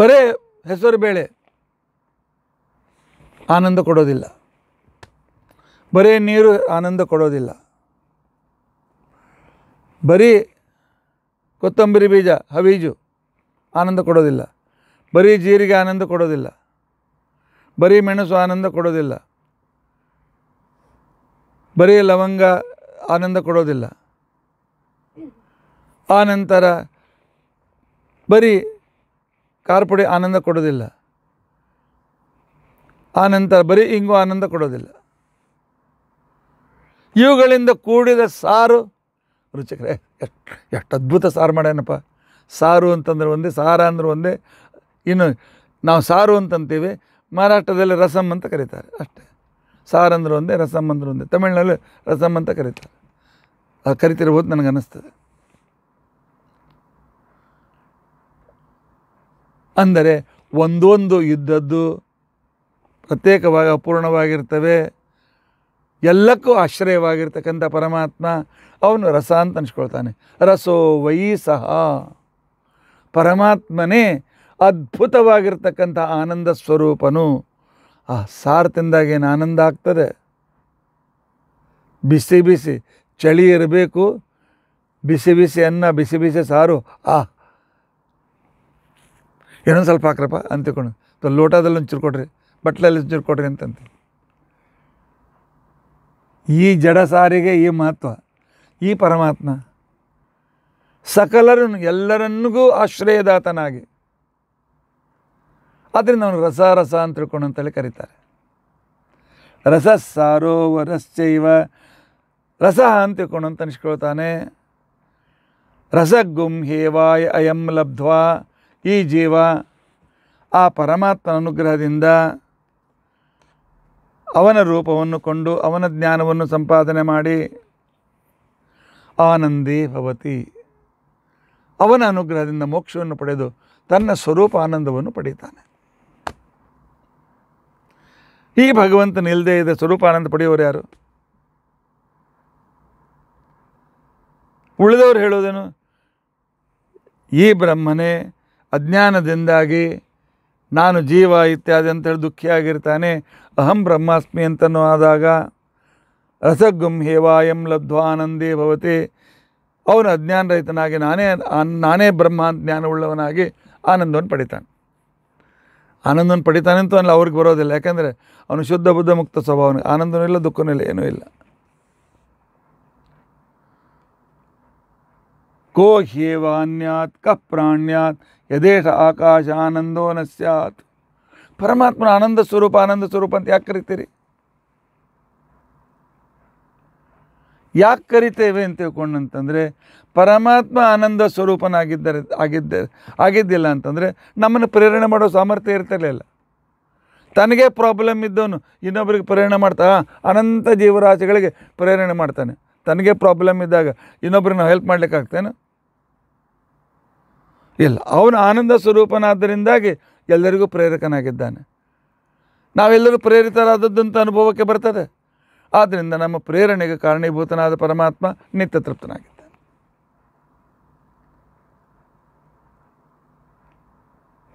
ಬರೇ ಹೆಸರು ಬೇಳೆ ಆನಂದ ಕೊಡೋದಿಲ್ಲ ಬರೀ ನೀರು ಆನಂದ ಕೊಡೋದಿಲ್ಲ ಬರೀ ಕೊತ್ತಂಬರಿ ಬೀಜ ಹವೀಜು ಆನಂದ ಕೊಡೋದಿಲ್ಲ ಬರೀ ಜೀರಿಗೆ ಆನಂದ ಕೊಡೋದಿಲ್ಲ ಬರೀ ಮೆಣಸು ಆನಂದ ಕೊಡೋದಿಲ್ಲ ಬರೀ ಲವಂಗ ಆನಂದ ಕೊಡೋದಿಲ್ಲ ಆನಂತರ ಬರೀ ಬರೀ ಕಾರ್ಪುಡಿ ಆನಂದ ಕೊಡೋದಿಲ್ಲ ಆನಂತರ ಬರೀ ಇಂಗು ಆನಂದ ಕೊಡೋದಿಲ್ಲ ಇವುಗಳಿಂದ ಕೂಡಿದ ಸಾರು ರುಚಿಕರ ಎಷ್ಟು ಎಷ್ಟು ಅದ್ಭುತ ಸಾರು ಮಾಡ್ಯಾನಪ್ಪ ಸಾರು ಅಂತಂದ್ರೆ ಒಂದೇ ಸಾರ ಅಂದ್ರೆ ಒಂದೇ ಇನ್ನು ನಾವು ಸಾರು ಅಂತಂತೀವಿ ಮಹಾರಾಷ್ಟ್ರದಲ್ಲಿ ರಸಮ್ ಅಂತ ಕರೀತಾರೆ ಅಷ್ಟೇ ಸಾರಂದ್ರೆ ಒಂದೇ ರಸಮ್ ಅಂದ್ರೆ ಒಂದೇ ತಮಿಳಿನಲ್ಲಿ ರಸಮ್ ಅಂತ ಕರೀತಾರೆ ಆ ಕರಿತಿರ್ಬೋದು ನನಗೆ ಅನ್ನಿಸ್ತದೆ ಅಂದರೆ ಒಂದೊಂದು ಯುದ್ಧದ್ದು ಪ್ರತ್ಯೇಕವಾಗಿ ಅಪೂರ್ಣವಾಗಿರ್ತವೆ ಎಲ್ಲಕ್ಕೂ ಆಶ್ರಯವಾಗಿರ್ತಕ್ಕಂಥ ಪರಮಾತ್ಮ ಅವನು ರಸ ಅಂತ ಅನ್ಸ್ಕೊಳ್ತಾನೆ ರಸೋ ವೈ ಸಹ ಪರಮಾತ್ಮನೇ ಅದ್ಭುತವಾಗಿರ್ತಕ್ಕಂಥ ಆನಂದ ಸ್ವರೂಪನು ಆ ಸಾರು ತಿಂದಾಗ ಏನು ಆನಂದ ಆಗ್ತದೆ ಬಿಸಿ ಬಿಸಿ ಚಳಿ ಇರಬೇಕು ಬಿಸಿ ಬಿಸಿ ಅನ್ನ ಬಿಸಿ ಬಿಸಿ ಸಾರು ಆ ಏನೊಂದು ಸ್ವಲ್ಪ ಹಾಕ್ರಪ್ಪ ಅಂತ ತಿಳ್ಕೊಂಡು ಲೋಟದಲ್ಲಿ ಒಂಚೂರು ಕೊಡ್ರಿ ಬಟ್ಲಲ್ಲಿ ಒಂಚೂರು ಕೊಡ್ರಿ ಅಂತಂತ ಈ ಜಡ ಸಾರಿಗೆ ಈ ಮಹತ್ವ ಈ ಪರಮಾತ್ಮ ಸಕಲರನ್ನು ಎಲ್ಲರನ್ನಿಗೂ ಆಶ್ರಯದಾತನಾಗಿ ಅದರಿಂದ ಅವನು ರಸ ರಸ ಅಂತ ತಿಳ್ಕೊಂಡು ಅಂತಲೇ ಕರೀತಾರೆ ರಸ ಸಾರೋ ರಸ ಅಂತ ತಿಳ್ಕೊಂಡು ಅಂತ ಅನಿಸ್ಕೊಳ್ತಾನೆ ರಸಗುಂ ಹೇವಾಯ ಅಯಂ ಲಬ್ಧ್ವಾ ಈ ಜೀವ ಆ ಪರಮಾತ್ಮನ ಅನುಗ್ರಹದಿಂದ ಅವನ ರೂಪವನ್ನು ಕೊಂಡು ಅವನ ಜ್ಞಾನವನ್ನು ಸಂಪಾದನೆ ಮಾಡಿ ಆನಂದೇ ಭವತಿ ಅವನ ಅನುಗ್ರಹದಿಂದ ಮೋಕ್ಷವನ್ನು ಪಡೆದು ತನ್ನ ಸ್ವರೂಪ ಆನಂದವನ್ನು ಪಡೀತಾನೆ ಹೀಗೆ ಭಗವಂತ ಇಲ್ಲದೆ ಇದೆ ಸ್ವರೂಪಾನಂದ ಪಡೆಯೋರು ಯಾರು ಉಳಿದವರು ಹೇಳೋದೇನು ಈ ಬ್ರಹ್ಮನೇ ಅಜ್ಞಾನದಿಂದಾಗಿ ನಾನು ಜೀವ ಇತ್ಯಾದಿ ಅಂತ ಹೇಳಿ ದುಃಖಿಯಾಗಿರ್ತಾನೆ ಅಹಂ ಬ್ರಹ್ಮಾಸ್ಮಿ ಅಂತನೂ ಆದಾಗ ರಸಗುಂ ಹೇವಾಯಂ ಆನಂದಿ ಭವತಿ ಅವನು ಅಜ್ಞಾನರಹಿತನಾಗಿ ನಾನೇ ನಾನೇ ಬ್ರಹ್ಮ ಜ್ಞಾನವುಳ್ಳವನಾಗಿ ಆನಂದವನ್ನು ಪಡಿತಾನೆ ಆನಂದನ ಪಡಿತಾನೆ ಅಂತೂ ಅಲ್ಲ ಅವ್ರಿಗೆ ಬರೋದಿಲ್ಲ ಯಾಕಂದರೆ ಅವನು ಶುದ್ಧ ಬುದ್ಧ ಮುಕ್ತ ಸ್ವಭಾವನ ಆನಂದನೂ ಇಲ್ಲ ದುಃಖನೂ ಇಲ್ಲ ಏನೂ ಇಲ್ಲ ಕೋ ಹೇವಾನ್ಯಾತ್ ಕ ಪ್ರಾಣ್ಯಾತ್ ಯದೇಶ ಆಕಾಶ ಆನಂದೋ ನ ಸ್ಯಾತ್ ಪರಮಾತ್ಮನ ಆನಂದ ಸ್ವರೂಪ ಆನಂದ ಸ್ವರೂಪ ಅಂತ ಯಾಕೆ ಕರಿತೀರಿ ಯಾಕೆ ಕರಿತೇವೆ ಅಂತ ತಿಳ್ಕೊಂಡಂತಂದರೆ ಪರಮಾತ್ಮ ಆನಂದ ಸ್ವರೂಪನಾಗಿದ್ದರೆ ಆಗಿದ್ದ ಆಗಿದ್ದಿಲ್ಲ ಅಂತಂದರೆ ನಮ್ಮನ್ನು ಪ್ರೇರಣೆ ಮಾಡೋ ಸಾಮರ್ಥ್ಯ ಇರ್ತಿರಲಿಲ್ಲ ತನಗೆ ಪ್ರಾಬ್ಲಮ್ ಇದ್ದವನು ಇನ್ನೊಬ್ರಿಗೆ ಪ್ರೇರಣೆ ಮಾಡ್ತಾ ಅನಂತ ಜೀವರಾಶಿಗಳಿಗೆ ಪ್ರೇರಣೆ ಮಾಡ್ತಾನೆ ತನಗೆ ಪ್ರಾಬ್ಲಮ್ ಇದ್ದಾಗ ಇನ್ನೊಬ್ರನ್ನ ಹೆಲ್ಪ್ ಮಾಡ್ಲಿಕ್ಕೆ ಆಗ್ತಾನೆ ಇಲ್ಲ ಅವನು ಆನಂದ ಸ್ವರೂಪನಾದ್ದರಿಂದಾಗಿ ಎಲ್ಲರಿಗೂ ಪ್ರೇರಕನಾಗಿದ್ದಾನೆ ನಾವೆಲ್ಲರೂ ಅಂತ ಅನುಭವಕ್ಕೆ ಬರ್ತದೆ ಆದ್ದರಿಂದ ನಮ್ಮ ಪ್ರೇರಣೆಗೆ ಕಾರಣೀಭೂತನಾದ ಪರಮಾತ್ಮ ನಿತ್ಯ ತೃಪ್ತನಾಗಿದ್ದಾನೆ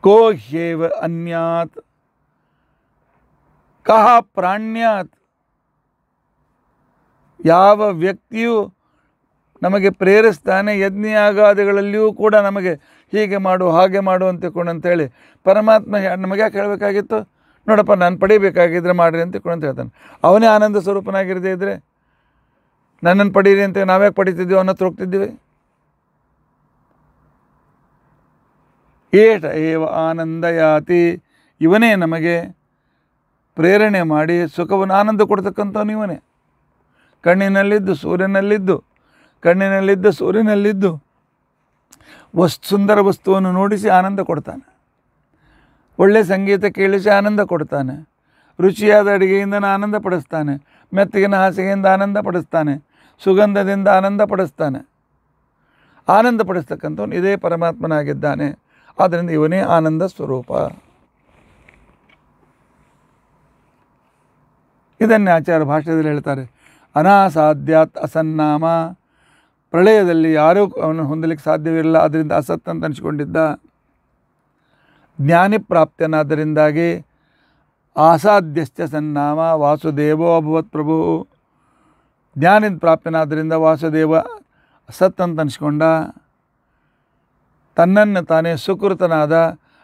ಕೋ ह्येव ಅನ್ಯಾತ್ ಕಹ ಪ್ರಾಣ್ಯಾತ್ ಯಾವ ವ್ಯಕ್ತಿಯು ನಮಗೆ ಪ್ರೇರಿಸ್ತಾನೆ ಯಜ್ಞಯಾಗಾದಿಗಳಲ್ಲಿಯೂ ಕೂಡ ನಮಗೆ ಹೀಗೆ ಮಾಡು ಹಾಗೆ ಮಾಡು ಅಂತ ತಿಳ್ಕೊಂಡು ಅಂತೇಳಿ ಪರಮಾತ್ಮ ನಮಗೆ ಯಾಕೆ ಹೇಳಬೇಕಾಗಿತ್ತು ನೋಡಪ್ಪ ನಾನು ಪಡಿಬೇಕಾಗಿದ್ದರೆ ಮಾಡಿರಿ ಅಂತ ಅಂತ ಹೇಳ್ತಾನೆ ಅವನೇ ಆನಂದ ಸ್ವರೂಪನಾಗಿರದೇ ಇದ್ದರೆ ನನ್ನನ್ನು ಪಡೀರಿ ಅಂತ ನಾವ್ಯಾಕೆ ಪಡಿತಿದ್ದೀವಿ ಅನ್ನೋ ಹೋಗ್ತಿದ್ದೀವಿ ಏಟ ಏವ ಆನಂದಯಾತಿ ಇವನೇ ನಮಗೆ ಪ್ರೇರಣೆ ಮಾಡಿ ಸುಖವನ್ನು ಆನಂದ ಕೊಡ್ತಕ್ಕಂಥವನು ಇವನೇ ಕಣ್ಣಿನಲ್ಲಿದ್ದು ಸೂರ್ಯನಲ್ಲಿದ್ದು ಕಣ್ಣಿನಲ್ಲಿದ್ದ ಸೂರ್ಯನಲ್ಲಿದ್ದು ವಸ್ ಸುಂದರ ವಸ್ತುವನ್ನು ನೋಡಿಸಿ ಆನಂದ ಕೊಡ್ತಾನೆ ಒಳ್ಳೆಯ ಸಂಗೀತ ಕೇಳಿಸಿ ಆನಂದ ಕೊಡ್ತಾನೆ ರುಚಿಯಾದ ಅಡುಗೆಯಿಂದ ಆನಂದ ಪಡಿಸ್ತಾನೆ ಮೆತ್ತಗಿನ ಹಾಸಿಗೆಯಿಂದ ಆನಂದ ಪಡಿಸ್ತಾನೆ ಸುಗಂಧದಿಂದ ಆನಂದ ಪಡಿಸ್ತಾನೆ ಆನಂದ ಪಡಿಸ್ತಕ್ಕಂಥವನು ಇದೇ ಪರಮಾತ್ಮನಾಗಿದ್ದಾನೆ ಆದ್ದರಿಂದ ಇವನೇ ಆನಂದ ಸ್ವರೂಪ ಇದನ್ನೇ ಆಚಾರ ಭಾಷೆಯಲ್ಲಿ ಹೇಳ್ತಾರೆ ಅನಾಸಾಧ್ಯಾತ್ ಅಸನ್ನಾಮ ಪ್ರಳಯದಲ್ಲಿ ಯಾರೂ ಅವನು ಹೊಂದಲಿಕ್ಕೆ ಸಾಧ್ಯವಿರಲ್ಲ ಅದರಿಂದ ಅಸತ್ ಅಂತ ಜ್ಞಾನಿ ಪ್ರಾಪ್ತನಾದ್ದರಿಂದಾಗಿ ಆಸಾಧ್ಯಶ್ಚ ಸನ್ನಾಮ ವಾಸುದೇವೋ ಅಭವತ್ ಪ್ರಭು ಜ್ಞಾನಿ ಪ್ರಾಪ್ತನಾದ್ದರಿಂದ ವಾಸುದೇವ ಅಸತ್ತ ಅಂತ ಅನಿಸ್ಕೊಂಡ ತನ್ನನ್ನು ತಾನೇ ಸುಕೃತನಾದ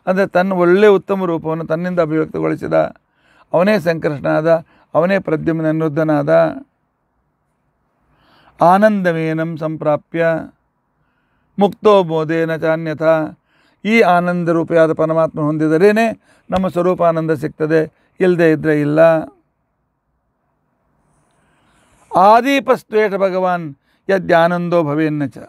ಅಂದರೆ ತನ್ನ ಒಳ್ಳೆಯ ಉತ್ತಮ ರೂಪವನ್ನು ತನ್ನಿಂದ ಅಭಿವ್ಯಕ್ತಗೊಳಿಸಿದ ಅವನೇ ಸಂಕೃಷ್ಣನಾದ ಅವನೇ ಅನಿರುದ್ಧನಾದ ಆನಂದವೇನಂ ಸಂಪ್ರಾಪ್ಯ ಮುಕ್ತೋ ಬೋಧೇನ ಚಾನ್ಯಥ ಈ ಆನಂದ ರೂಪಿಯಾದ ಪರಮಾತ್ಮ ಹೊಂದಿದರೇನೆ ನಮ್ಮ ಸ್ವರೂಪ ಆನಂದ ಸಿಗ್ತದೆ ಇಲ್ಲದೆ ಇದ್ದರೆ ಇಲ್ಲ ಆದಿಪಸ್ವೇಷ ಭಗವಾನ್ ಯದ್ಯಾನಂದೋ ಭವೇನ್ನ ಚ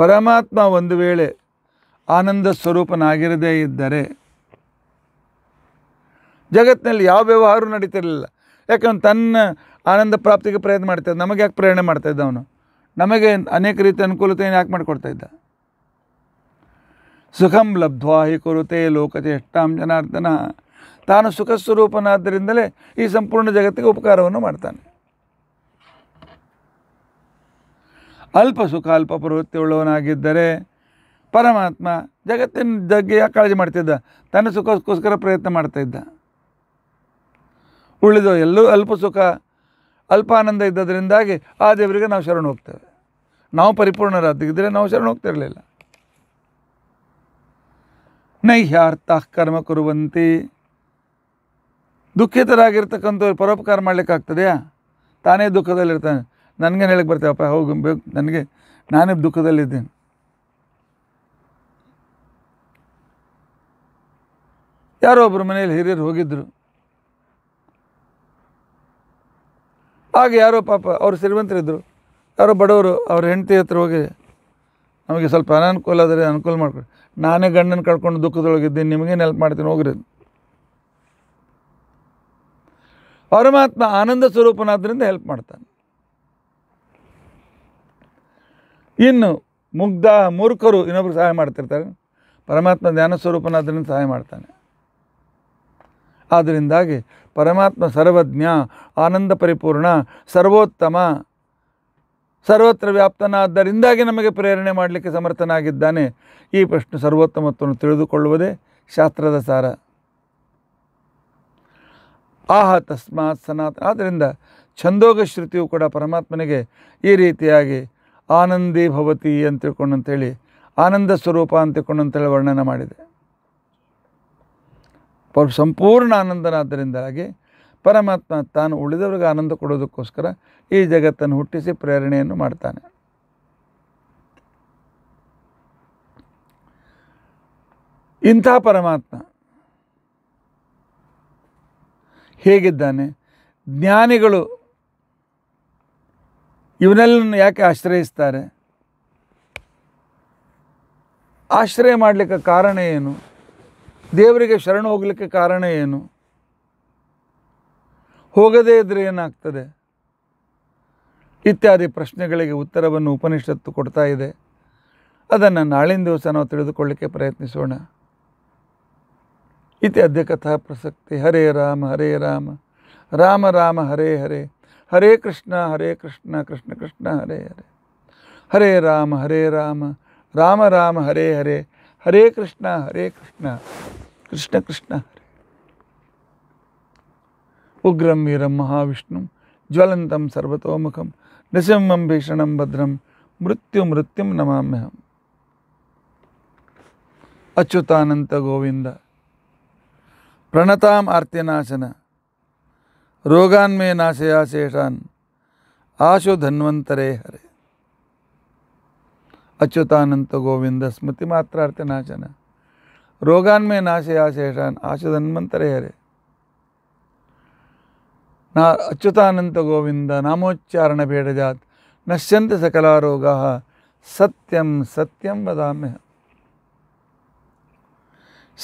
ಪರಮಾತ್ಮ ಒಂದು ವೇಳೆ ಆನಂದ ಸ್ವರೂಪನಾಗಿರದೇ ಇದ್ದರೆ ಜಗತ್ತಿನಲ್ಲಿ ಯಾವ ವ್ಯವಹಾರ ನಡೀತಿರಲಿಲ್ಲ ಯಾಕಂದ್ರೆ ತನ್ನ ಆನಂದ ಪ್ರಾಪ್ತಿಗೆ ಪ್ರಯತ್ನ ಮಾಡ್ತಾಯಿದ್ದ ನಮಗೆ ಯಾಕೆ ಪ್ರೇರಣೆ ಮಾಡ್ತಾಯಿದ್ದ ಅವನು ನಮಗೆ ಅನೇಕ ರೀತಿಯ ಅನುಕೂಲತೆಯನ್ನು ಯಾಕೆ ಮಾಡಿಕೊಡ್ತಾಯಿದ್ದ ಸುಖಂ ಲಬ್ಧ್ವಾ ಹಿ ಕುರುತೆ ಲೋಕತೆ ಎಷ್ಟಾಂ ಜನಾರ್ದನ ತಾನು ಸುಖ ಸ್ವರೂಪನಾದ್ದರಿಂದಲೇ ಈ ಸಂಪೂರ್ಣ ಜಗತ್ತಿಗೆ ಉಪಕಾರವನ್ನು ಮಾಡ್ತಾನೆ ಅಲ್ಪ ಸುಖ ಅಲ್ಪ ಪ್ರವೃತ್ತಿ ಉಳ್ಳವನಾಗಿದ್ದರೆ ಪರಮಾತ್ಮ ಜಗತ್ತಿನ ಬಗ್ಗೆ ಯಾಕೆ ಕಾಳಜಿ ಮಾಡ್ತಿದ್ದ ತನ್ನ ಸುಖಕ್ಕೋಸ್ಕರ ಪ್ರಯತ್ನ ಮಾಡ್ತಾ ಇದ್ದ ಉಳಿದು ಎಲ್ಲೂ ಅಲ್ಪ ಸುಖ ಅಲ್ಪ ಆನಂದ ಇದ್ದದರಿಂದಾಗಿ ಆ ದೇವರಿಗೆ ನಾವು ಶರಣ ಹೋಗ್ತೇವೆ ನಾವು ಪರಿಪೂರ್ಣರಾದಿದ್ದರೆ ನಾವು ಶರಣ ಹೋಗ್ತಿರಲಿಲ್ಲ ನೈಹ್ಯಾರ್ಥ ಕರ್ಮ ಕುರುವಂತಿ ದುಃಖಿತರಾಗಿರ್ತಕ್ಕಂಥವ್ರು ಪರೋಪಕಾರ ಮಾಡಲಿಕ್ಕಾಗ್ತದೆಯಾ ತಾನೇ ದುಃಖದಲ್ಲಿರ್ತಾನೆ ನನಗೇನು ಹೇಳಕ್ಕೆ ಬರ್ತೇವಪ್ಪ ಹೋಗಿ ಬೇಕು ನನಗೆ ನಾನೇ ದುಃಖದಲ್ಲಿದ್ದೇನೆ ಯಾರೋ ಒಬ್ಬರು ಮನೆಯಲ್ಲಿ ಹಿರಿಯರು ಹೋಗಿದ್ದರು ಆಗ ಯಾರೋ ಪಾಪ ಅವರು ಶ್ರೀಮಂತರಿದ್ದರು ಯಾರೋ ಬಡವರು ಅವ್ರ ಹೆಂಡತಿ ಹತ್ರ ಹೋಗಿ ನಮಗೆ ಸ್ವಲ್ಪ ಅನಾನುಕೂಲ ಆದರೆ ಅನುಕೂಲ ಮಾಡ್ಕೊಡಿ ನಾನೇ ಗಂಡನ ಕಳ್ಕೊಂಡು ದುಃಖದೊಳಗಿದ್ದೀನಿ ನಿಮಗೇನು ಹೆಲ್ಪ್ ಮಾಡ್ತೀನಿ ಹೋಗ್ರಿ ಪರಮಾತ್ಮ ಆನಂದ ಸ್ವರೂಪನಾದ್ದರಿಂದ ಹೆಲ್ಪ್ ಮಾಡ್ತಾನೆ ಇನ್ನು ಮುಗ್ಧ ಮೂರ್ಖರು ಇನ್ನೊಬ್ರು ಸಹಾಯ ಮಾಡ್ತಿರ್ತಾರೆ ಪರಮಾತ್ಮ ಧ್ಯಾನ ಸ್ವರೂಪನಾದ್ರಿಂದ ಸಹಾಯ ಮಾಡ್ತಾನೆ ಆದ್ದರಿಂದಾಗಿ ಪರಮಾತ್ಮ ಸರ್ವಜ್ಞ ಆನಂದ ಪರಿಪೂರ್ಣ ಸರ್ವೋತ್ತಮ ಸರ್ವತ್ರ ವ್ಯಾಪ್ತನಾದ್ದರಿಂದಾಗಿ ನಮಗೆ ಪ್ರೇರಣೆ ಮಾಡಲಿಕ್ಕೆ ಸಮರ್ಥನಾಗಿದ್ದಾನೆ ಈ ಪ್ರಶ್ನೆ ಸರ್ವೋತ್ತಮತ್ವವನ್ನು ತಿಳಿದುಕೊಳ್ಳುವುದೇ ಶಾಸ್ತ್ರದ ಸಾರ ಆಹ ತಸ್ಮಾತ್ ಸನಾತ ಆದ್ದರಿಂದ ಛಂದೋಗ ಶ್ರುತಿಯು ಕೂಡ ಪರಮಾತ್ಮನಿಗೆ ಈ ರೀತಿಯಾಗಿ ಆನಂದಿ ಭವತಿ ಅಂತ ತಿಳ್ಕೊಂಡು ಅಂತೇಳಿ ಆನಂದ ಸ್ವರೂಪ ಅಂತ ತಿಳ್ಕೊಂಡು ಅಂತೇಳಿ ವರ್ಣನೆ ಮಾಡಿದೆ ಸಂಪೂರ್ಣ ಆನಂದನಾದ್ದರಿಂದಾಗಿ ಪರಮಾತ್ಮ ತಾನು ಉಳಿದವ್ರಿಗೆ ಆನಂದ ಕೊಡೋದಕ್ಕೋಸ್ಕರ ಈ ಜಗತ್ತನ್ನು ಹುಟ್ಟಿಸಿ ಪ್ರೇರಣೆಯನ್ನು ಮಾಡ್ತಾನೆ ಇಂಥ ಪರಮಾತ್ಮ ಹೇಗಿದ್ದಾನೆ ಜ್ಞಾನಿಗಳು ಇವನ್ನೆಲ್ಲ ಯಾಕೆ ಆಶ್ರಯಿಸ್ತಾರೆ ಆಶ್ರಯ ಮಾಡಲಿಕ್ಕೆ ಕಾರಣ ಏನು ದೇವರಿಗೆ ಶರಣ ಹೋಗಲಿಕ್ಕೆ ಕಾರಣ ಏನು ಹೋಗದೇ ಇದ್ರೆ ಏನಾಗ್ತದೆ ಇತ್ಯಾದಿ ಪ್ರಶ್ನೆಗಳಿಗೆ ಉತ್ತರವನ್ನು ಉಪನಿಷತ್ತು ಕೊಡ್ತಾ ಇದೆ ಅದನ್ನು ನಾಳಿನ ದಿವಸ ನಾವು ತಿಳಿದುಕೊಳ್ಳಿಕ್ಕೆ ಪ್ರಯತ್ನಿಸೋಣ ಇತ್ಯಾದ್ಯ ಕಥಾ ಪ್ರಸಕ್ತಿ ಹರೇ ರಾಮ ಹರೇ ರಾಮ ರಾಮ ರಾಮ ಹರೇ ಹರೇ हरे कृष्ण हरे कृष्ण कृष्ण कृष्ण हरे हरे हरे राम हरे राम राम राम हरे हरे हरे कृष्ण हरे कृष्ण कृष्ण कृष्ण हरे उग्रम वीरम महाविष्णु ज्वलंतम सर्वतोमुखम नृसिंहम भीषणम भद्रम मृत्यु मृत्युम नमाम्यहम अच्युतानंत गोविंद प्रणताम आर्त्यनाशन रोगान्मे नाशया शेषान आशु धन्वंतरे हरे अच्युतानंत गोविंद स्मृति मात्रार्थ नाचन रोगान्मे नाशया शेषान आशु धन्वंतरे हरे ना अच्युतानंत गोविंद नामोच्चारण भेदजात नश्यन्ति सकला रोगा सत्यम सत्यम वदाम्यहम्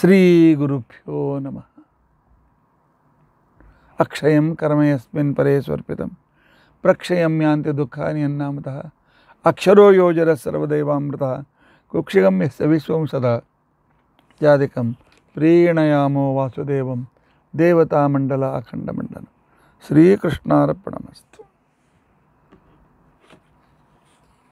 श्रीगुरुभ्यो नमः अक्षय कर्म यस्मिन् परे समर्पितं प्रक्षयं यान्ति दुःखानि अन्नामतः अक्षरो योजरः सर्वदैवामृतः कुक्षिगं यस्य सदा इत्यादिकं प्रीणयामो वासुदेवं देवतामण्डलाखण्डमण्डनं श्रीकृष्णारपणमस्त